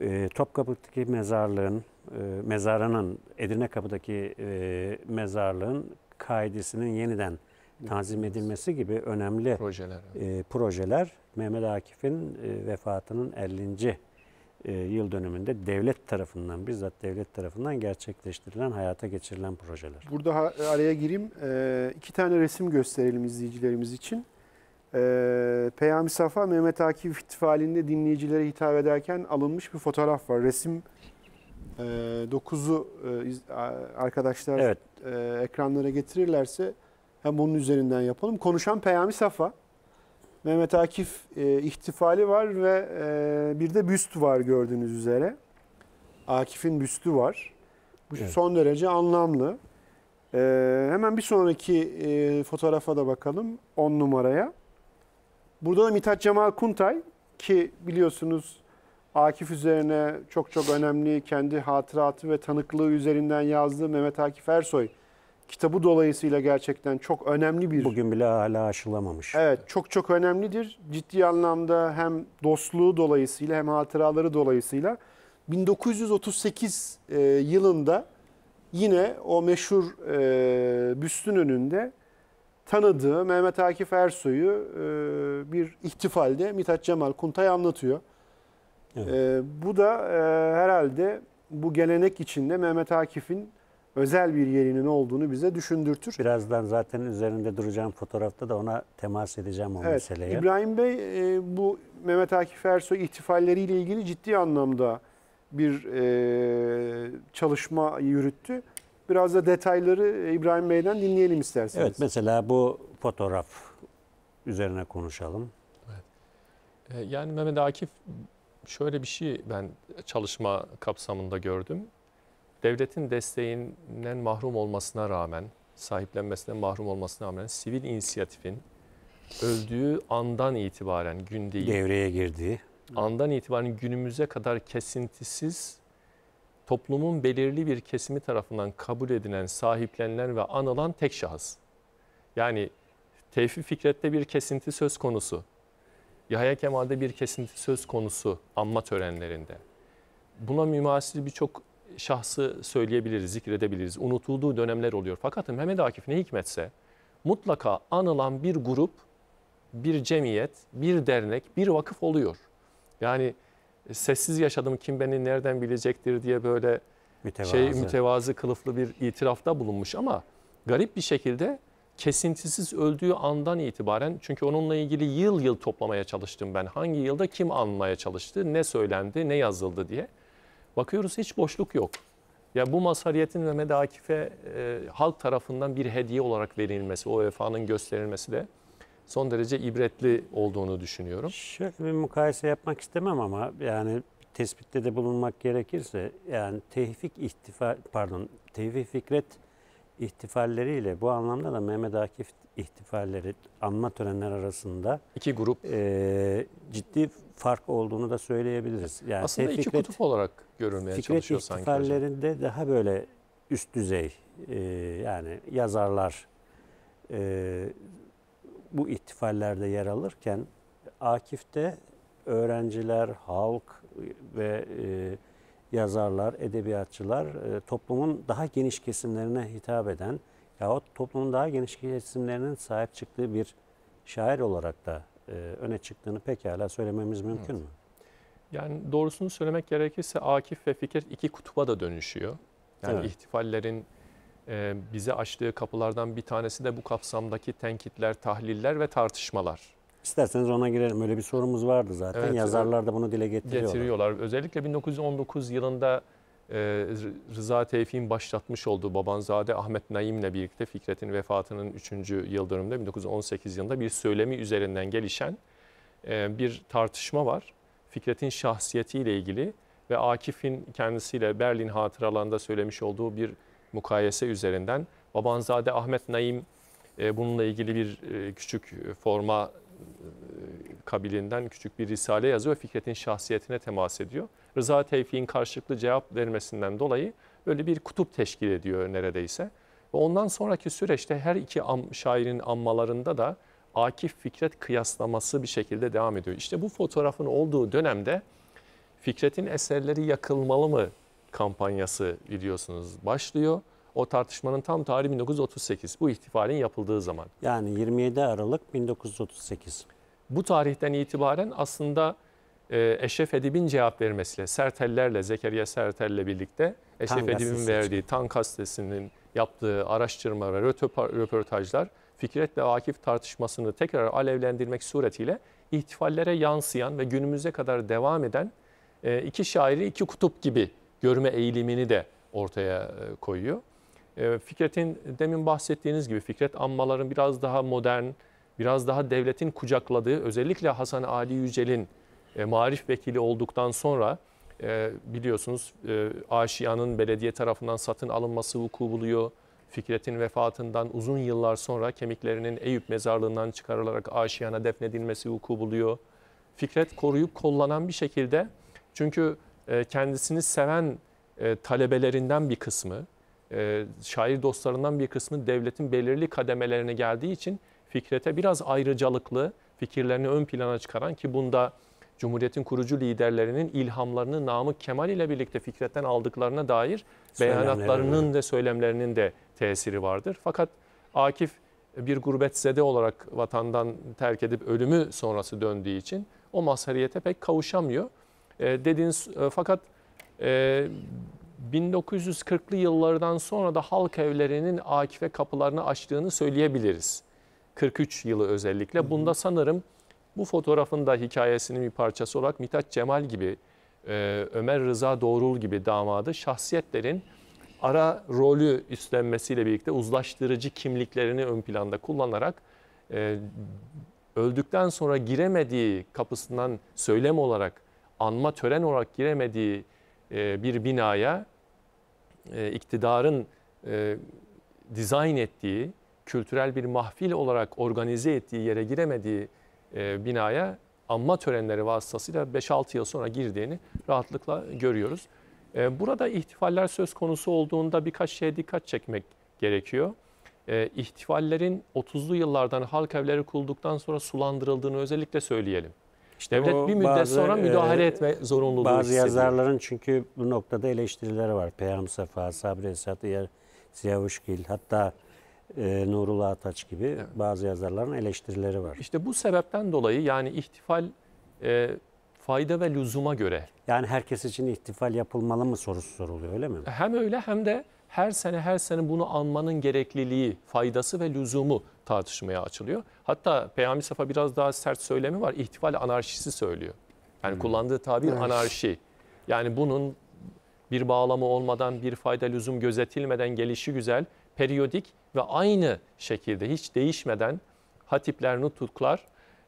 e, Topkapı'daki mezarlığın, e, mezarının, Edirne Kapı'daki e, mezarlığın kaidesinin yeniden tanzim edilmesi gibi önemli projeler, e, projeler Mehmet Akif'in e, vefatının 50. E, yıl dönümünde devlet tarafından, bizzat devlet tarafından gerçekleştirilen, hayata geçirilen projeler. Burada ha, araya gireyim. E, iki tane resim gösterelim izleyicilerimiz için. E, Peyami Safa, Mehmet Akif ihtifalinde dinleyicilere hitap ederken alınmış bir fotoğraf var. Resim 9'u e, e, arkadaşlar evet. e, ekranlara getirirlerse hem bunun üzerinden yapalım. Konuşan Peyami Safa. Mehmet Akif e, ihtifali var ve e, bir de büst var gördüğünüz üzere. Akif'in büstü var. Bu evet. son derece anlamlı. E, hemen bir sonraki e, fotoğrafa da bakalım. 10 numaraya. Burada da Mithat Cemal Kuntay ki biliyorsunuz Akif üzerine çok çok önemli kendi hatıratı ve tanıklığı üzerinden yazdığı Mehmet Akif Ersoy kitabı dolayısıyla gerçekten çok önemli bir... Bugün bile hala aşılamamış. Evet çok çok önemlidir. Ciddi anlamda hem dostluğu dolayısıyla hem hatıraları dolayısıyla 1938 e, yılında yine o meşhur e, büstün önünde tanıdığı Mehmet Akif Ersoy'u e, bir ihtifalde Mithat Cemal Kuntay anlatıyor. Evet. E, bu da e, herhalde bu gelenek içinde Mehmet Akif'in özel bir yerinin olduğunu bize düşündürtür. Birazdan zaten üzerinde duracağım fotoğrafta da ona temas edeceğim o evet, meseleye. İbrahim Bey e, bu Mehmet Akif Ersoy ihtifalleriyle ilgili ciddi anlamda bir e, çalışma yürüttü. Biraz da detayları e, İbrahim Bey'den dinleyelim isterseniz. Evet mesela bu fotoğraf üzerine konuşalım. Evet. E, yani Mehmet Akif şöyle bir şey ben çalışma kapsamında gördüm devletin desteğinden mahrum olmasına rağmen, sahiplenmesine mahrum olmasına rağmen sivil inisiyatifin öldüğü andan itibaren gün değil. Devreye girdiği. Andan itibaren günümüze kadar kesintisiz toplumun belirli bir kesimi tarafından kabul edilen, sahiplenilen ve anılan tek şahıs. Yani Tevfik Fikret'te bir kesinti söz konusu. Yahya Kemal'de bir kesinti söz konusu anma törenlerinde. Buna mümasil birçok şahsı söyleyebiliriz, zikredebiliriz. Unutulduğu dönemler oluyor. Fakat Mehmet Akif ne hikmetse mutlaka anılan bir grup, bir cemiyet, bir dernek, bir vakıf oluyor. Yani sessiz yaşadım kim beni nereden bilecektir diye böyle mütevazı. şey mütevazı kılıflı bir itirafta bulunmuş ama garip bir şekilde kesintisiz öldüğü andan itibaren çünkü onunla ilgili yıl yıl toplamaya çalıştım ben. Hangi yılda kim anmaya çalıştı, ne söylendi, ne yazıldı diye. Bakıyoruz hiç boşluk yok. Ya bu masariyetin Mehmet Akif'e e, halk tarafından bir hediye olarak verilmesi, o vefanın gösterilmesi de son derece ibretli olduğunu düşünüyorum. Şöyle bir mukayese yapmak istemem ama yani tespitte de bulunmak gerekirse yani Tevfik ihtifa pardon Tevfik Fikret ihtifalleriyle bu anlamda da Mehmet Akif ihtifalleri anma törenler arasında iki grup e, ciddi fark olduğunu da söyleyebiliriz. Yani Aslında Fikret, iki kutup olarak görülmeye Fikret çalışıyor sanki hocam. ihtifallerinde daha böyle üst düzey e, yani yazarlar e, bu ihtifallerde yer alırken Akif'te öğrenciler, halk ve e, yazarlar, edebiyatçılar e, toplumun daha geniş kesimlerine hitap eden yahut toplumun daha geniş kesimlerinin sahip çıktığı bir şair olarak da e, öne çıktığını pekala söylememiz mümkün evet. mü? Yani doğrusunu söylemek gerekirse Akif ve Fikir iki kutuba da dönüşüyor. Yani evet. ihtifallerin e, bize açtığı kapılardan bir tanesi de bu kapsamdaki tenkitler, tahliller ve tartışmalar. İsterseniz ona girelim. Öyle bir sorumuz vardı zaten. Evet, Yazarlar da bunu dile getiriyorlar. Getiriyorlar. Özellikle 1919 yılında e, Rıza Tevfik'in başlatmış olduğu Babanzade Ahmet Naim'le birlikte Fikret'in vefatının 3. yıl dönümünde 1918 yılında bir söylemi üzerinden gelişen e, bir tartışma var. Fikret'in şahsiyetiyle ilgili ve Akif'in kendisiyle Berlin hatıralarında söylemiş olduğu bir mukayese üzerinden Babanzade Ahmet Naim e, bununla ilgili bir e, küçük forma e, kabilinden küçük bir risale yazıyor. Fikret'in şahsiyetine temas ediyor. Rıza Tevfik'in karşılıklı cevap vermesinden dolayı öyle bir kutup teşkil ediyor neredeyse. Ve ondan sonraki süreçte her iki am, şairin anmalarında da Akif Fikret kıyaslaması bir şekilde devam ediyor. İşte bu fotoğrafın olduğu dönemde Fikret'in eserleri yakılmalı mı kampanyası biliyorsunuz başlıyor. O tartışmanın tam tarihi 1938. Bu ihtifalin yapıldığı zaman. Yani 27 Aralık 1938. Bu tarihten itibaren aslında e, Eşref Edip'in cevap vermesiyle, Sertellerle, Zekeriya Sertel'le birlikte Eşref Edip'in verdiği Tan Gazetesi'nin yaptığı araştırmalar, röportajlar Fikret ve Akif tartışmasını tekrar alevlendirmek suretiyle ihtifallere yansıyan ve günümüze kadar devam eden e, iki şairi iki kutup gibi görme eğilimini de ortaya e, koyuyor. Ee, Fikret'in demin bahsettiğiniz gibi Fikret Ammalar'ın biraz daha modern, biraz daha devletin kucakladığı özellikle Hasan Ali Yücel'in e, marif vekili olduktan sonra e, biliyorsunuz e, Aşiyan'ın belediye tarafından satın alınması vuku buluyor. Fikret'in vefatından uzun yıllar sonra kemiklerinin Eyüp mezarlığından çıkarılarak Aşiyan'a defnedilmesi vuku buluyor. Fikret koruyup kollanan bir şekilde çünkü e, kendisini seven e, talebelerinden bir kısmı e, şair dostlarından bir kısmı devletin belirli kademelerine geldiği için Fikret'e biraz ayrıcalıklı fikirlerini ön plana çıkaran ki bunda Cumhuriyet'in kurucu liderlerinin ilhamlarını Namık Kemal ile birlikte Fikret'ten aldıklarına dair beyanatlarının ve söylemlerinin de tesiri vardır. Fakat Akif bir gurbet olarak vatandan terk edip ölümü sonrası döndüğü için o mazhariyete pek kavuşamıyor. E, dediğiniz e, fakat e, 1940'lı yıllardan sonra da halk evlerinin Akif'e kapılarını açtığını söyleyebiliriz. 43 yılı özellikle. Bunda sanırım bu fotoğrafın da hikayesinin bir parçası olarak Mithat Cemal gibi, e, Ömer Rıza Doğrul gibi damadı şahsiyetlerin ara rolü üstlenmesiyle birlikte uzlaştırıcı kimliklerini ön planda kullanarak e, öldükten sonra giremediği kapısından söylem olarak, anma tören olarak giremediği e, bir binaya e, iktidarın e, dizayn ettiği, kültürel bir mahfil olarak organize ettiği yere giremediği binaya anma törenleri vasıtasıyla 5-6 yıl sonra girdiğini rahatlıkla görüyoruz. Burada ihtifaller söz konusu olduğunda birkaç şeye dikkat çekmek gerekiyor. İhtifallerin 30'lu yıllardan halk evleri kurulduktan sonra sulandırıldığını özellikle söyleyelim. İşte devlet bir müddet bazı, sonra e, müdahale e, etme zorunluluğu Bazı hissediyor. yazarların çünkü bu noktada eleştirileri var. Peyam Safa, Sabri Esat, Ziyavuşgil hatta e, Nurullah Ataç gibi evet. bazı yazarların eleştirileri var. İşte bu sebepten dolayı yani ihtifal e, fayda ve lüzuma göre. Yani herkes için ihtifal yapılmalı mı sorusu soruluyor öyle mi? Hem öyle hem de her sene her sene bunu anmanın gerekliliği, faydası ve lüzumu tartışmaya açılıyor. Hatta Peyami Safa biraz daha sert söylemi var. İhtifal anarşisi söylüyor. Yani hmm. kullandığı tabir evet. anarşi. Yani bunun bir bağlamı olmadan, bir fayda lüzum gözetilmeden gelişi güzel, periyodik ve aynı şekilde hiç değişmeden hatipler, nutuklar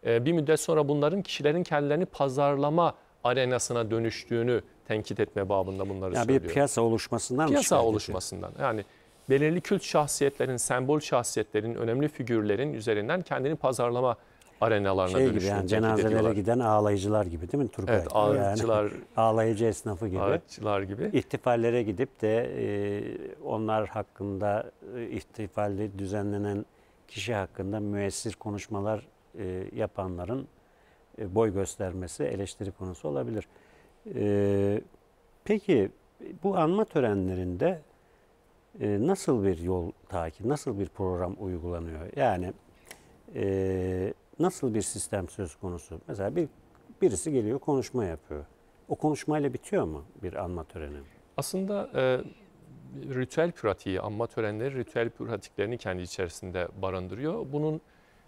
e, bir müddet sonra bunların kişilerin kendilerini pazarlama arenasına dönüştüğünü tenkit etme babında bunları yani söylüyor. Bir piyasa oluşmasından piyasa mı? Piyasa oluşmasından. Yani belirli kült şahsiyetlerin, sembol şahsiyetlerin, önemli figürlerin üzerinden kendini pazarlama arenalarına şey dönüştürüyor. Yani cenazelere giden ağlayıcılar gibi değil mi Turgay? Evet ağlayıcılar. Yani, ağlayıcı esnafı gibi. Ağlayıcılar gibi. İhtifallere gidip de e, onlar hakkında e, ihtifalli düzenlenen kişi hakkında müessir konuşmalar e, yapanların e, boy göstermesi eleştiri konusu olabilir. E, peki bu anma törenlerinde ee, nasıl bir yol takip, nasıl bir program uygulanıyor? Yani e, nasıl bir sistem söz konusu? Mesela bir birisi geliyor konuşma yapıyor. O konuşmayla bitiyor mu bir anma töreni? Aslında e, ritüel pratiği, anma törenleri ritüel pratiklerini kendi içerisinde barındırıyor. Bunun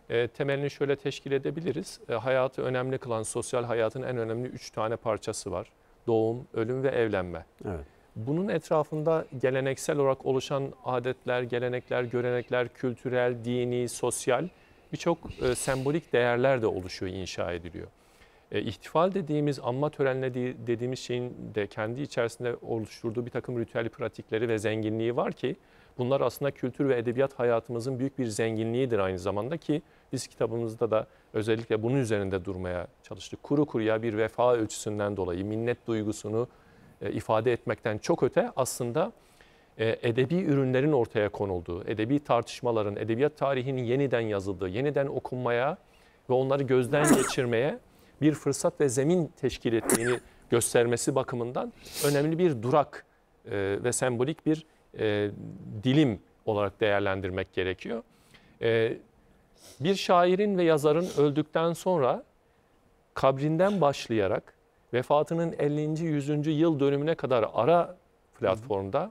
e, temelini şöyle teşkil edebiliriz. E, hayatı önemli kılan sosyal hayatın en önemli üç tane parçası var. Doğum, ölüm ve evlenme. Evet. Bunun etrafında geleneksel olarak oluşan adetler, gelenekler, görenekler, kültürel, dini, sosyal birçok e, sembolik değerler de oluşuyor, inşa ediliyor. E, ihtifal dediğimiz, anma törenle dediğimiz şeyin de kendi içerisinde oluşturduğu bir takım ritüel pratikleri ve zenginliği var ki bunlar aslında kültür ve edebiyat hayatımızın büyük bir zenginliğidir aynı zamanda ki biz kitabımızda da özellikle bunun üzerinde durmaya çalıştık. Kuru kuruya bir vefa ölçüsünden dolayı minnet duygusunu e, ifade etmekten çok öte aslında e, edebi ürünlerin ortaya konulduğu, edebi tartışmaların, edebiyat tarihinin yeniden yazıldığı, yeniden okunmaya ve onları gözden geçirmeye bir fırsat ve zemin teşkil ettiğini göstermesi bakımından önemli bir durak e, ve sembolik bir dilim olarak değerlendirmek gerekiyor. Bir şairin ve yazarın öldükten sonra kabrinden başlayarak vefatının 50. 100. yıl dönümüne kadar ara platformda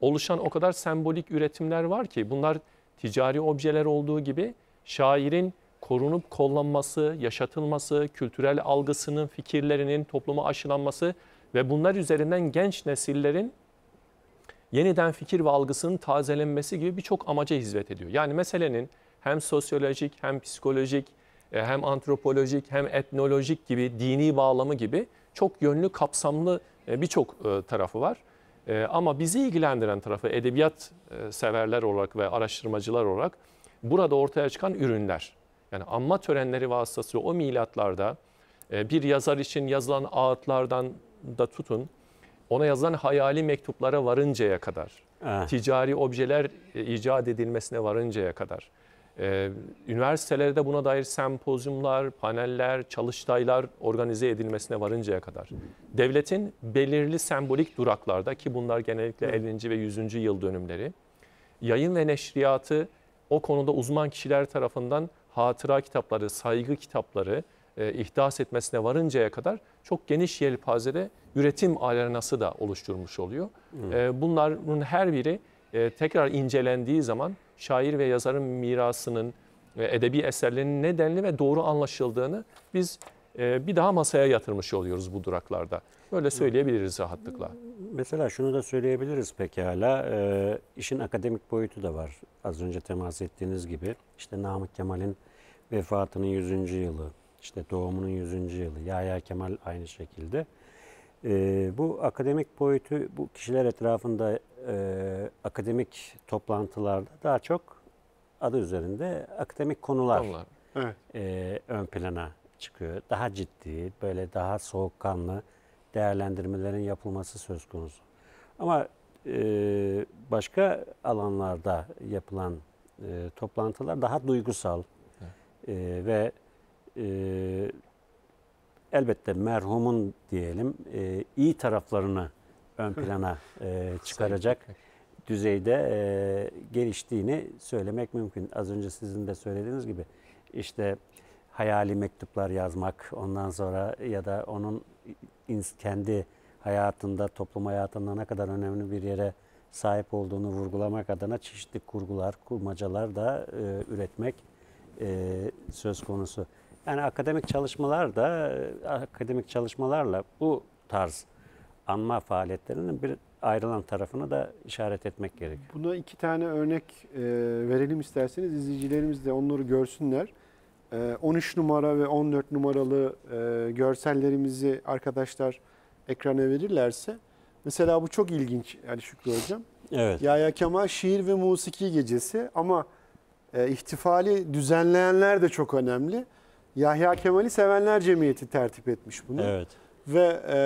oluşan o kadar sembolik üretimler var ki bunlar ticari objeler olduğu gibi şairin korunup kollanması, yaşatılması, kültürel algısının, fikirlerinin topluma aşılanması ve bunlar üzerinden genç nesillerin yeniden fikir ve algısının tazelenmesi gibi birçok amaca hizmet ediyor. Yani meselenin hem sosyolojik hem psikolojik e, hem antropolojik hem etnolojik gibi dini bağlamı gibi çok yönlü kapsamlı e, birçok e, tarafı var. Ama bizi ilgilendiren tarafı edebiyat severler olarak ve araştırmacılar olarak burada ortaya çıkan ürünler. Yani anma törenleri vasıtası o milatlarda bir yazar için yazılan ağıtlardan da tutun ona yazılan hayali mektuplara varıncaya kadar, eh. ticari objeler icat edilmesine varıncaya kadar. Ee, üniversitelerde buna dair sempozyumlar, paneller, çalıştaylar organize edilmesine varıncaya kadar. Devletin belirli sembolik duraklarda ki bunlar genellikle 50. ve 100. yıl dönümleri, yayın ve neşriyatı o konuda uzman kişiler tarafından hatıra kitapları, saygı kitapları e, ihdas etmesine varıncaya kadar çok geniş yelpazede üretim arenası da oluşturmuş oluyor. Hmm. E, bunların her biri e, tekrar incelendiği zaman şair ve yazarın mirasının e, edebi eserlerinin nedenli ve doğru anlaşıldığını biz e, bir daha masaya yatırmış oluyoruz bu duraklarda. Böyle söyleyebiliriz rahatlıkla. Mesela şunu da söyleyebiliriz pekala. E, işin akademik boyutu da var. Az önce temas ettiğiniz gibi işte Namık Kemal'in vefatının 100. yılı, işte doğumunun 100. yılı, Yahya Kemal aynı şekilde. E, bu akademik boyutu bu kişiler etrafında e, akademik toplantılarda daha çok adı üzerinde akademik konular Evet. e, ön plana çıkıyor. Daha ciddi, böyle daha soğukkanlı değerlendirmelerin yapılması söz konusu. Ama e, başka alanlarda yapılan e, toplantılar daha duygusal e, ve e, elbette merhumun diyelim e, iyi taraflarını ön plana e, çıkaracak düzeyde e, geliştiğini söylemek mümkün. Az önce sizin de söylediğiniz gibi işte hayali mektuplar yazmak ondan sonra ya da onun kendi hayatında, toplum hayatında ne kadar önemli bir yere sahip olduğunu vurgulamak adına çeşitli kurgular, kurmacalar da e, üretmek e, söz konusu. Yani akademik çalışmalar da e, akademik çalışmalarla bu tarz anma faaliyetlerinin bir ayrılan tarafını da işaret etmek gerek. Buna iki tane örnek e, verelim isterseniz izleyicilerimiz de onları görsünler. E, 13 numara ve 14 numaralı e, görsellerimizi arkadaşlar ekrana verirlerse. Mesela bu çok ilginç yani Şükrü Hocam. Evet. Yahya Kemal şiir ve musiki gecesi ama e, ihtifali düzenleyenler de çok önemli. Yahya Kemal'i sevenler cemiyeti tertip etmiş bunu. Evet. Ve e,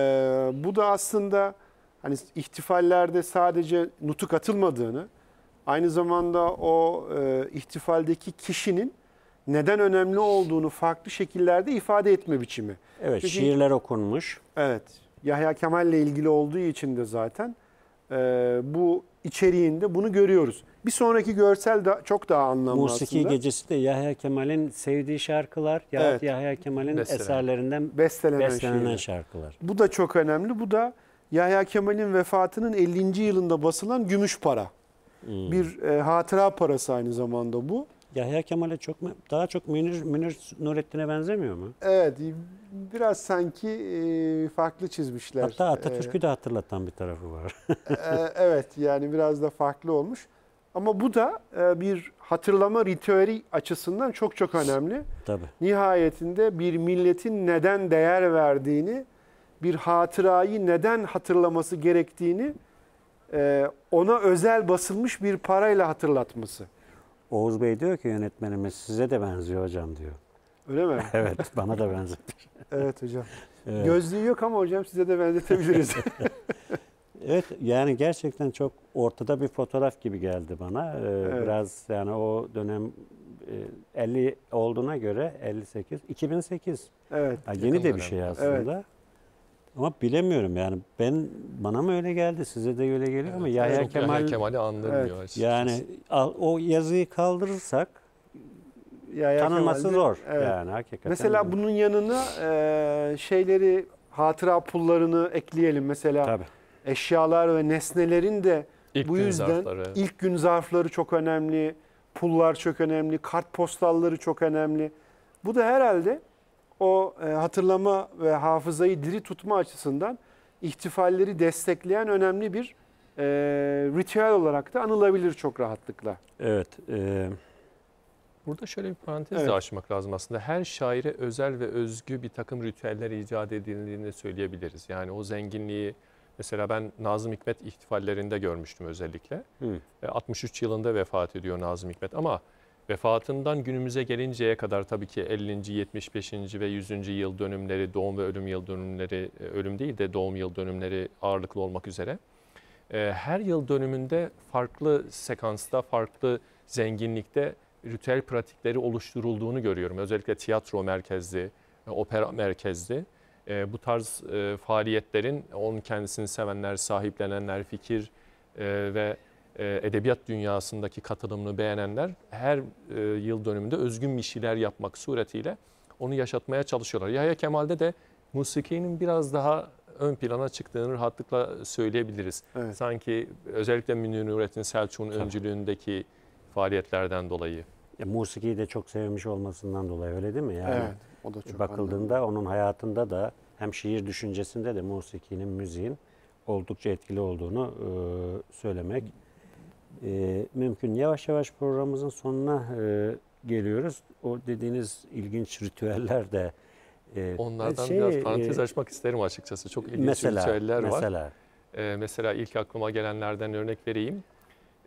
bu da aslında hani ihtifallerde sadece nutuk atılmadığını, aynı zamanda o e, ihtifaldeki kişinin neden önemli olduğunu farklı şekillerde ifade etme biçimi. Evet, Çünkü, şiirler okunmuş. Evet, Yahya Kemal'le ilgili olduğu için de zaten e, bu içeriğinde bunu görüyoruz. Bir sonraki görsel de çok daha anlamlı Musiki aslında. gecesi de Yahya Kemal'in sevdiği şarkılar yahut evet. Yahya Kemal'in eserlerinden bestelenen, bestelenen şarkılar. Bu da çok önemli. Bu da Yahya Kemal'in vefatının 50. yılında basılan gümüş para. Hmm. Bir e, hatıra parası aynı zamanda bu. Yahya Kemal'e çok daha çok Münir, Münir Nurettin'e benzemiyor mu? Evet, biraz sanki e, farklı çizmişler. Hatta Atatürk'ü ee, de hatırlatan bir tarafı var. E, evet, yani biraz da farklı olmuş. Ama bu da e, bir hatırlama ritüeli açısından çok çok önemli. Tabii. Nihayetinde bir milletin neden değer verdiğini, bir hatırayı neden hatırlaması gerektiğini ona özel basılmış bir parayla hatırlatması. Oğuz Bey diyor ki yönetmenimiz size de benziyor hocam diyor. Öyle mi? evet bana da benziyor. evet hocam. Evet. Gözlüğü yok ama hocam size de benzetebiliriz. evet yani gerçekten çok ortada bir fotoğraf gibi geldi bana. Ee, evet. Biraz yani o dönem 50 e, olduğuna göre 58, 2008. Evet. Ha, yeni de bir şey aslında. Evet. Ama bilemiyorum yani ben bana mı öyle geldi size de öyle geliyor evet, ama Yahya çok Kemal Kemal'i andırmıyor evet. Yani al, o yazıyı kaldırırsak Yahya tanınması zor evet. yani hakikaten. Mesela mi? bunun yanına e, şeyleri hatıra pullarını ekleyelim mesela. Tabii. Eşyalar ve nesnelerin de ilk bu yüzden zarfları. ilk gün zarfları çok önemli. Pullar çok önemli, kart postalları çok önemli. Bu da herhalde o e, hatırlama ve hafızayı diri tutma açısından ihtifalleri destekleyen önemli bir e, ritüel olarak da anılabilir çok rahatlıkla. Evet. E... Burada şöyle bir parantez evet. de açmak lazım aslında. Her şaire özel ve özgü bir takım ritüeller icat edildiğini söyleyebiliriz. Yani o zenginliği mesela ben Nazım Hikmet ihtifallerinde görmüştüm özellikle. Hı. 63 e, yılında vefat ediyor Nazım Hikmet ama Vefatından günümüze gelinceye kadar tabii ki 50. 75. ve 100. yıl dönümleri, doğum ve ölüm yıl dönümleri, e, ölüm değil de doğum yıl dönümleri ağırlıklı olmak üzere. E, her yıl dönümünde farklı sekansta, farklı zenginlikte ritüel pratikleri oluşturulduğunu görüyorum. Özellikle tiyatro merkezli, e, opera merkezli. Bu tarz faaliyetlerin onun kendisini sevenler, sahiplenenler, fikir ve e, edebiyat dünyasındaki katılımını beğenenler her e, yıl dönümünde özgün bir şeyler yapmak suretiyle onu yaşatmaya çalışıyorlar. Yahya Kemal'de de musikinin biraz daha ön plana çıktığını rahatlıkla söyleyebiliriz. Evet. Sanki özellikle Münir Nurettin Selçuk'un öncülüğündeki faaliyetlerden dolayı. E, musikiyi de çok sevmiş olmasından dolayı öyle değil mi? Yani evet. O da çok bakıldığında anladım. onun hayatında da hem şiir düşüncesinde de musikinin, müziğin oldukça etkili olduğunu e, söylemek e, mümkün. Yavaş yavaş programımızın sonuna e, geliyoruz. O dediğiniz ilginç ritüeller de e, Onlardan şey, biraz e, parantez e, açmak isterim açıkçası. Çok ilginç mesela, ritüeller var. Mesela. E, mesela ilk aklıma gelenlerden örnek vereyim.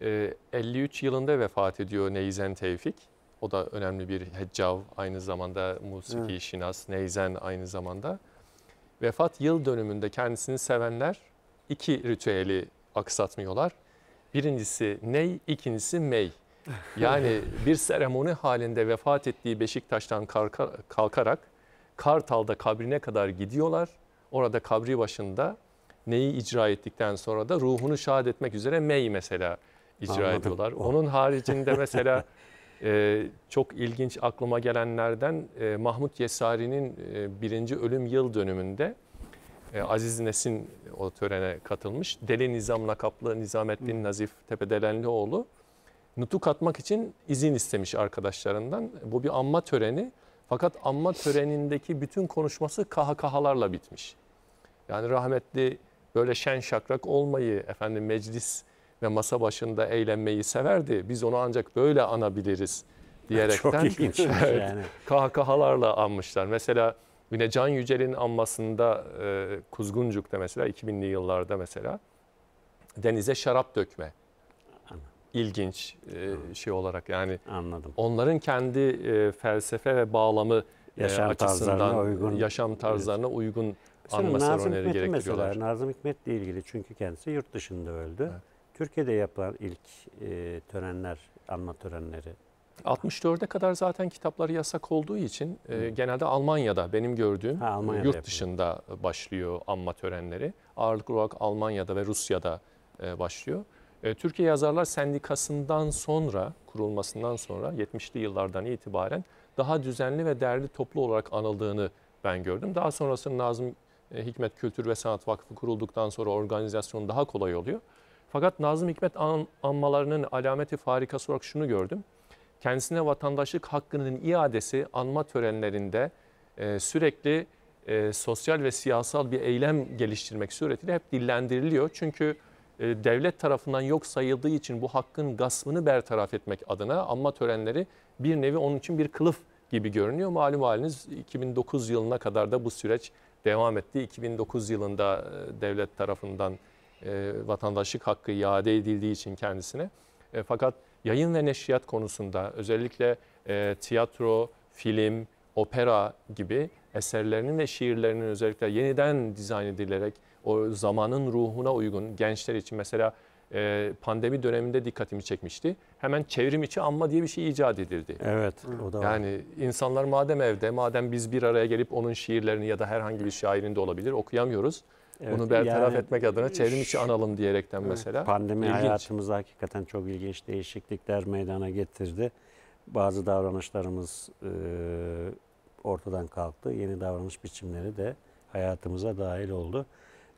E, ee, 53 yılında vefat ediyor Neyzen Tevfik. O da önemli bir heccav, aynı zamanda musiki evet. şinas, Neyzen aynı zamanda. Vefat yıl dönümünde kendisini sevenler iki ritüeli aksatmıyorlar. Birincisi ney, ikincisi mey. Yani bir seremoni halinde vefat ettiği Beşiktaş'tan kalkarak Kartal'da kabrine kadar gidiyorlar. Orada kabri başında neyi icra ettikten sonra da ruhunu şahit etmek üzere mey mesela icra Anladım. ediyorlar. Onun haricinde mesela e, çok ilginç aklıma gelenlerden e, Mahmut Yesari'nin e, birinci ölüm yıl dönümünde e, Aziz Nesin o törene katılmış. Deli Nizam lakaplı Nizamettin Nazif Tepedelenlioğlu nutuk atmak için izin istemiş arkadaşlarından. Bu bir anma töreni. Fakat anma törenindeki bütün konuşması kahkahalarla bitmiş. Yani rahmetli böyle şen şakrak olmayı, efendim meclis ve masa başında eğlenmeyi severdi. Biz onu ancak böyle anabiliriz diyerekten. Çok ilginç. evet, yani. Kahkahalarla anmışlar. Mesela Yine Can Yücel'in anmasında e, Kuzguncuk'ta mesela 2000'li yıllarda mesela denize şarap dökme. Anladım. İlginç e, şey olarak yani. Anladım. Onların kendi e, felsefe ve bağlamı e, yaşam e, açısından uygun. yaşam tarzlarına evet. Şey. uygun anmasını Nazım öneri Hikmet'i gerektiriyorlar. Mesela, Nazım Hikmet'le ilgili çünkü kendisi yurt dışında öldü. Evet. Türkiye'de yapılan ilk e, törenler, anma törenleri 64'e kadar zaten kitapları yasak olduğu için e, genelde Almanya'da benim gördüğüm ha, Almanya'da yurt dışında yapayım. E, başlıyor anma törenleri. Ağırlıklı olarak Almanya'da ve Rusya'da e, başlıyor. E, Türkiye Yazarlar Sendikası'ndan sonra, kurulmasından sonra 70'li yıllardan itibaren daha düzenli ve değerli toplu olarak anıldığını ben gördüm. Daha sonrasında Nazım e, Hikmet Kültür ve Sanat Vakfı kurulduktan sonra organizasyon daha kolay oluyor. Fakat Nazım Hikmet an, anmalarının alameti farikası olarak şunu gördüm kendisine vatandaşlık hakkının iadesi anma törenlerinde e, sürekli e, sosyal ve siyasal bir eylem geliştirmek suretiyle hep dillendiriliyor. Çünkü e, devlet tarafından yok sayıldığı için bu hakkın gaspını bertaraf etmek adına anma törenleri bir nevi onun için bir kılıf gibi görünüyor. Malum haliniz 2009 yılına kadar da bu süreç devam etti. 2009 yılında e, devlet tarafından e, vatandaşlık hakkı iade edildiği için kendisine. E, fakat yayın ve neşriyat konusunda özellikle e, tiyatro, film, opera gibi eserlerinin ve şiirlerinin özellikle yeniden dizayn edilerek o zamanın ruhuna uygun gençler için mesela e, pandemi döneminde dikkatimi çekmişti. Hemen çevrim içi anma diye bir şey icat edildi. Evet, o da var. Yani insanlar madem evde, madem biz bir araya gelip onun şiirlerini ya da herhangi bir şairin de olabilir okuyamıyoruz. Evet, Bunu bertaraf yani, etmek adına çevrim içi analım diyerekten mesela. Pandemi ilginç. hayatımızda hakikaten çok ilginç değişiklikler meydana getirdi. Bazı davranışlarımız e, ortadan kalktı. Yeni davranış biçimleri de hayatımıza dahil oldu.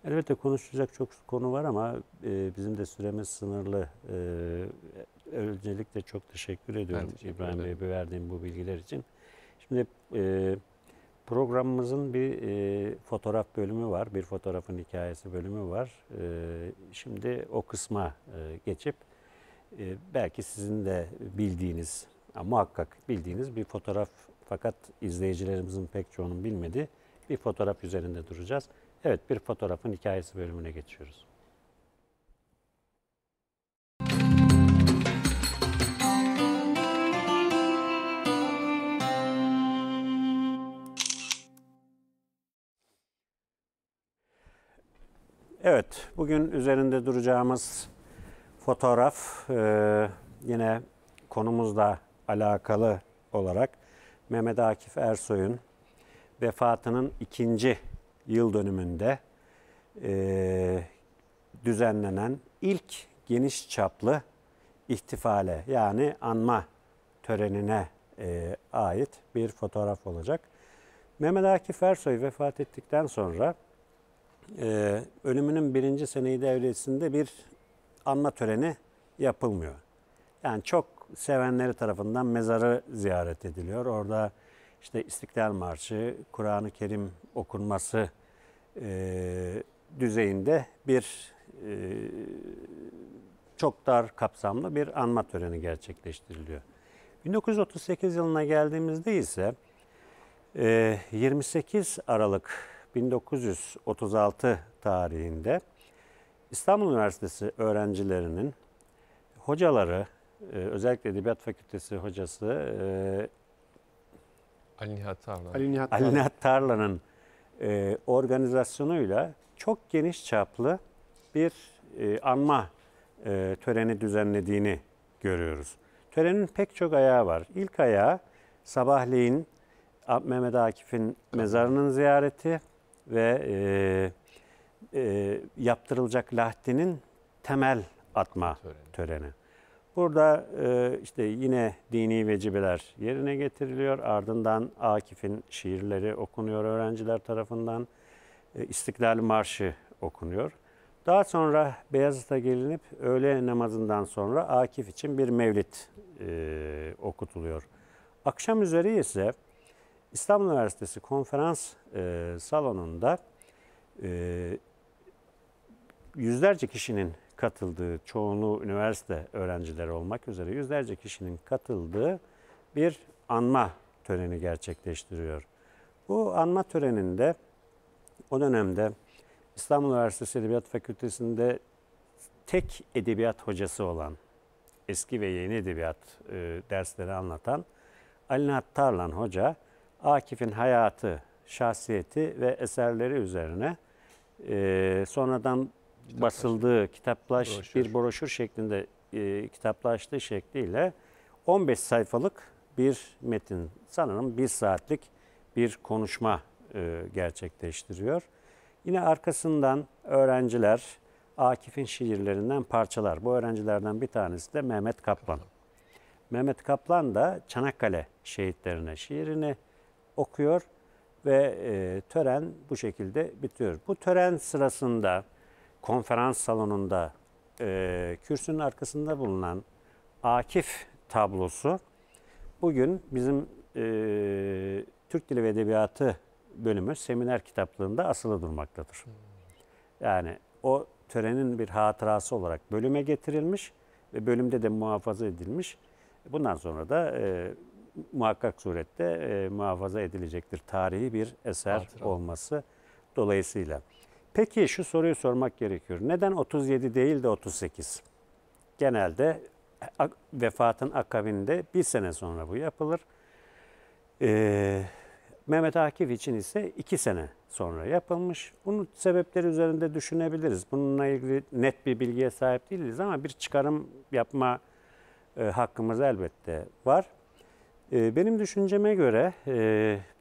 Elbette konuşacak çok konu var ama e, bizim de süremiz sınırlı. E, öncelikle çok teşekkür ediyorum ben teşekkür İbrahim Bey'e verdiğim bu bilgiler için. Şimdi e, Programımızın bir e, fotoğraf bölümü var, bir fotoğrafın hikayesi bölümü var. E, şimdi o kısma e, geçip e, belki sizin de bildiğiniz, ya, muhakkak bildiğiniz bir fotoğraf fakat izleyicilerimizin pek çoğunun bilmediği bir fotoğraf üzerinde duracağız. Evet, bir fotoğrafın hikayesi bölümüne geçiyoruz. Evet, bugün üzerinde duracağımız fotoğraf e, yine konumuzla alakalı olarak Mehmet Akif Ersoy'un vefatının ikinci yıl dönümünde e, düzenlenen ilk geniş çaplı ihtifale yani anma törenine e, ait bir fotoğraf olacak. Mehmet Akif Ersoy vefat ettikten sonra e, ölümünün birinci seneyi devresinde bir anma töreni yapılmıyor. Yani çok sevenleri tarafından mezarı ziyaret ediliyor. Orada işte İstiklal Marşı, Kur'an-ı Kerim okunması e, düzeyinde bir e, çok dar kapsamlı bir anma töreni gerçekleştiriliyor. 1938 yılına geldiğimizde ise 28 e, Aralık 1936 tarihinde İstanbul Üniversitesi öğrencilerinin hocaları, e, özellikle Edebiyat Fakültesi hocası e, Ali Nihat Tarla'nın e, organizasyonuyla çok geniş çaplı bir anma töreni düzenlediğini görüyoruz. Törenin pek çok ayağı var. İlk ayağı sabahleyin Mehmet Akif'in mezarının ziyareti, ve e, e, yaptırılacak lahdinin temel atma töreni. Burada e, işte yine dini vecibeler yerine getiriliyor. Ardından Akif'in şiirleri okunuyor öğrenciler tarafından. E, İstiklal Marşı okunuyor. Daha sonra Beyazıt'a gelinip öğle namazından sonra Akif için bir mevlit e, okutuluyor. Akşam üzeri ise İstanbul Üniversitesi konferans e, salonunda e, yüzlerce kişinin katıldığı, çoğunluğu üniversite öğrencileri olmak üzere yüzlerce kişinin katıldığı bir anma töreni gerçekleştiriyor. Bu anma töreninde o dönemde İstanbul Üniversitesi Edebiyat Fakültesi'nde tek edebiyat hocası olan, eski ve yeni edebiyat e, dersleri anlatan Ali Tarlan Hoca Akif'in hayatı, şahsiyeti ve eserleri üzerine e, sonradan Kitaplar. basıldığı kitaplaş broşür. bir broşür şeklinde e, kitaplaştığı şekliyle 15 sayfalık bir metin sanırım bir saatlik bir konuşma e, gerçekleştiriyor. Yine arkasından öğrenciler Akif'in şiirlerinden parçalar. Bu öğrencilerden bir tanesi de Mehmet Kaplan. Kaplan. Mehmet Kaplan da Çanakkale şehitlerine şiirini okuyor ve e, tören bu şekilde bitiyor. Bu tören sırasında konferans salonunda e, kürsünün arkasında bulunan Akif tablosu bugün bizim e, Türk Dili ve Edebiyatı bölümü seminer kitaplığında asılı durmaktadır. Yani o törenin bir hatırası olarak bölüme getirilmiş ve bölümde de muhafaza edilmiş. Bundan sonra da e, muhakkak surette e, muhafaza edilecektir. Tarihi bir eser Hatıra. olması dolayısıyla. Peki şu soruyu sormak gerekiyor. Neden 37 değil de 38? Genelde vefatın akabinde bir sene sonra bu yapılır. Ee, Mehmet Akif için ise iki sene sonra yapılmış. Bunun sebepleri üzerinde düşünebiliriz. Bununla ilgili net bir bilgiye sahip değiliz ama bir çıkarım yapma e, hakkımız elbette var. Ee, benim düşünceme göre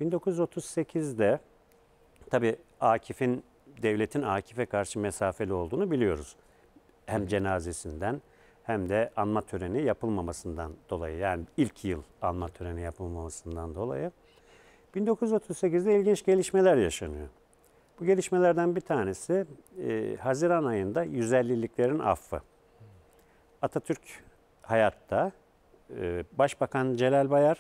1938'de e, tabi Akif'in devletin Akif'e karşı mesafeli olduğunu biliyoruz. Hem cenazesinden hem de anma töreni yapılmamasından dolayı yani ilk yıl anma töreni yapılmamasından dolayı 1938'de ilginç gelişmeler yaşanıyor. Bu gelişmelerden bir tanesi e, Haziran ayında 150'liklerin affı. Atatürk hayatta ee, Başbakan Celal Bayar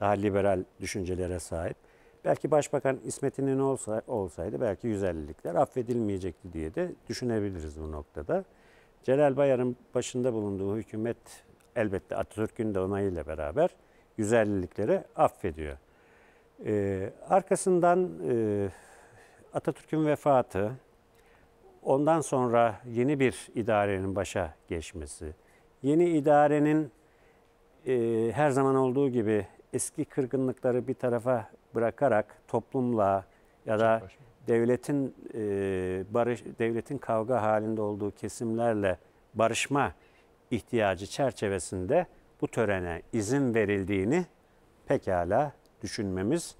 daha liberal düşüncelere sahip. Belki Başbakan İsmet İnönü olsa, olsaydı belki 150'likler affedilmeyecekti diye de düşünebiliriz bu noktada. Celal Bayar'ın başında bulunduğu hükümet elbette Atatürk'ün de onayıyla beraber 150'likleri affediyor. Ee, arkasından e, Atatürk'ün vefatı, ondan sonra yeni bir idarenin başa geçmesi, yeni idarenin ee, her zaman olduğu gibi eski kırgınlıkları bir tarafa bırakarak toplumla ya da devletin e, barış devletin kavga halinde olduğu kesimlerle barışma ihtiyacı çerçevesinde bu törene izin verildiğini pekala düşünmemiz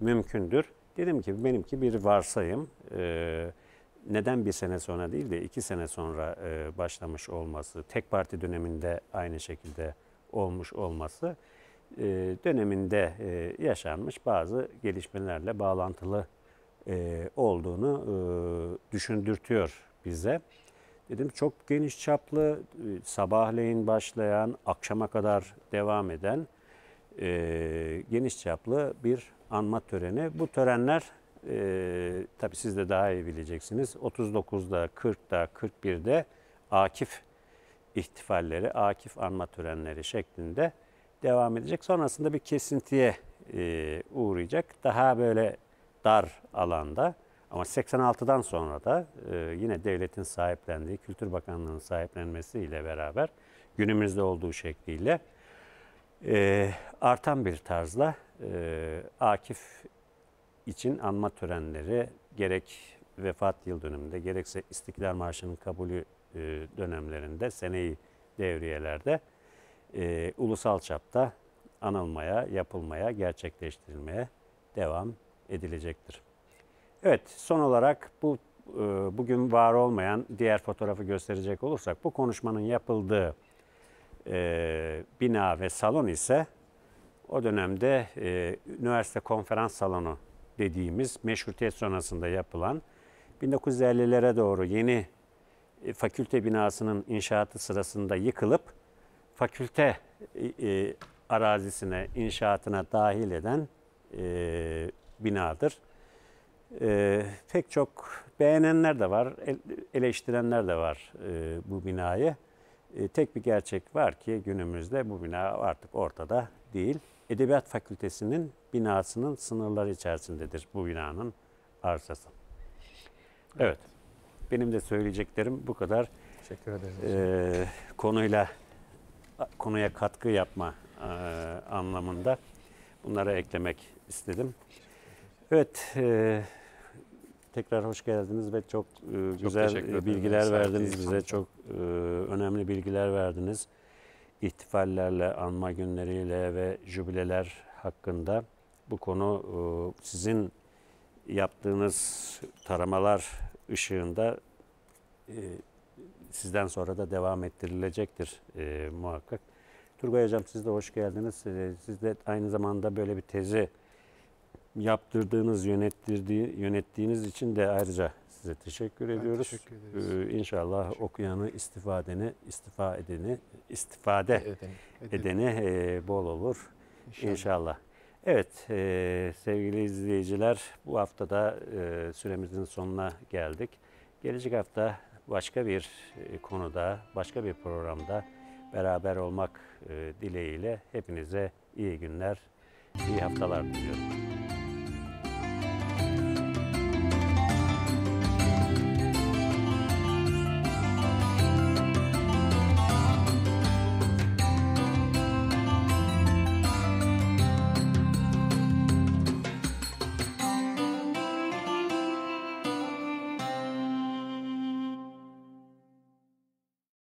mümkündür. Dedim ki benimki bir varsayım. Ee, neden bir sene sonra değil de iki sene sonra e, başlamış olması, tek parti döneminde aynı şekilde olmuş olması e, döneminde e, yaşanmış bazı gelişmelerle bağlantılı e, olduğunu e, düşündürtüyor bize. Dedim çok geniş çaplı, sabahleyin başlayan, akşama kadar devam eden geniş çaplı bir anma töreni. Bu törenler e, tabii siz de daha iyi bileceksiniz. 39'da, 40'da, 41'de Akif ihtifalleri, Akif anma törenleri şeklinde devam edecek. Sonrasında bir kesintiye e, uğrayacak. Daha böyle dar alanda ama 86'dan sonra da e, yine devletin sahiplendiği, Kültür Bakanlığı'nın sahiplenmesiyle beraber günümüzde olduğu şekliyle e, artan bir tarzla e, Akif için anma törenleri gerek vefat yıl dönümünde gerekse İstiklal Marşı'nın kabulü e, dönemlerinde, seneyi devriyelerde e, ulusal çapta anılmaya, yapılmaya, gerçekleştirilmeye devam edilecektir. Evet, son olarak bu e, bugün var olmayan diğer fotoğrafı gösterecek olursak bu konuşmanın yapıldığı e, bina ve salon ise o dönemde e, üniversite konferans salonu dediğimiz meşrutiyet sonrasında yapılan 1950'lere doğru yeni e, fakülte binasının inşaatı sırasında yıkılıp fakülte e, e, arazisine, inşaatına dahil eden e, binadır. E, pek çok beğenenler de var, eleştirenler de var e, bu binayı. E, tek bir gerçek var ki günümüzde bu bina artık ortada değil. Edebiyat Fakültesinin binasının sınırları içerisindedir bu binanın arsası. Evet. evet. Benim de söyleyeceklerim bu kadar. Teşekkür ederiz. Ee, konuyla konuya katkı yapma e, anlamında bunları eklemek istedim. Evet, e, tekrar hoş geldiniz ve çok, e, çok güzel bilgiler verdiniz bize. Çok e, önemli bilgiler verdiniz. İhtifallerle, anma günleriyle ve jübileler hakkında bu konu e, sizin yaptığınız taramalar ışığında e, sizden sonra da devam ettirilecektir e, muhakkak. Turgay Hocam siz de hoş geldiniz. E, siz de aynı zamanda böyle bir tezi yaptırdığınız, yönettirdiği, yönettiğiniz için de ayrıca size teşekkür ben ediyoruz. Teşekkür ederiz. Ee, inşallah teşekkür okuyanı, istifadeni, istifa edeni, istifade edeni, edeni, edeni e, bol olur. İnşallah. inşallah. Evet e, sevgili izleyiciler bu haftada e, süremizin sonuna geldik. Gelecek hafta başka bir e, konuda, başka bir programda beraber olmak e, dileğiyle hepinize iyi günler, iyi haftalar diliyorum.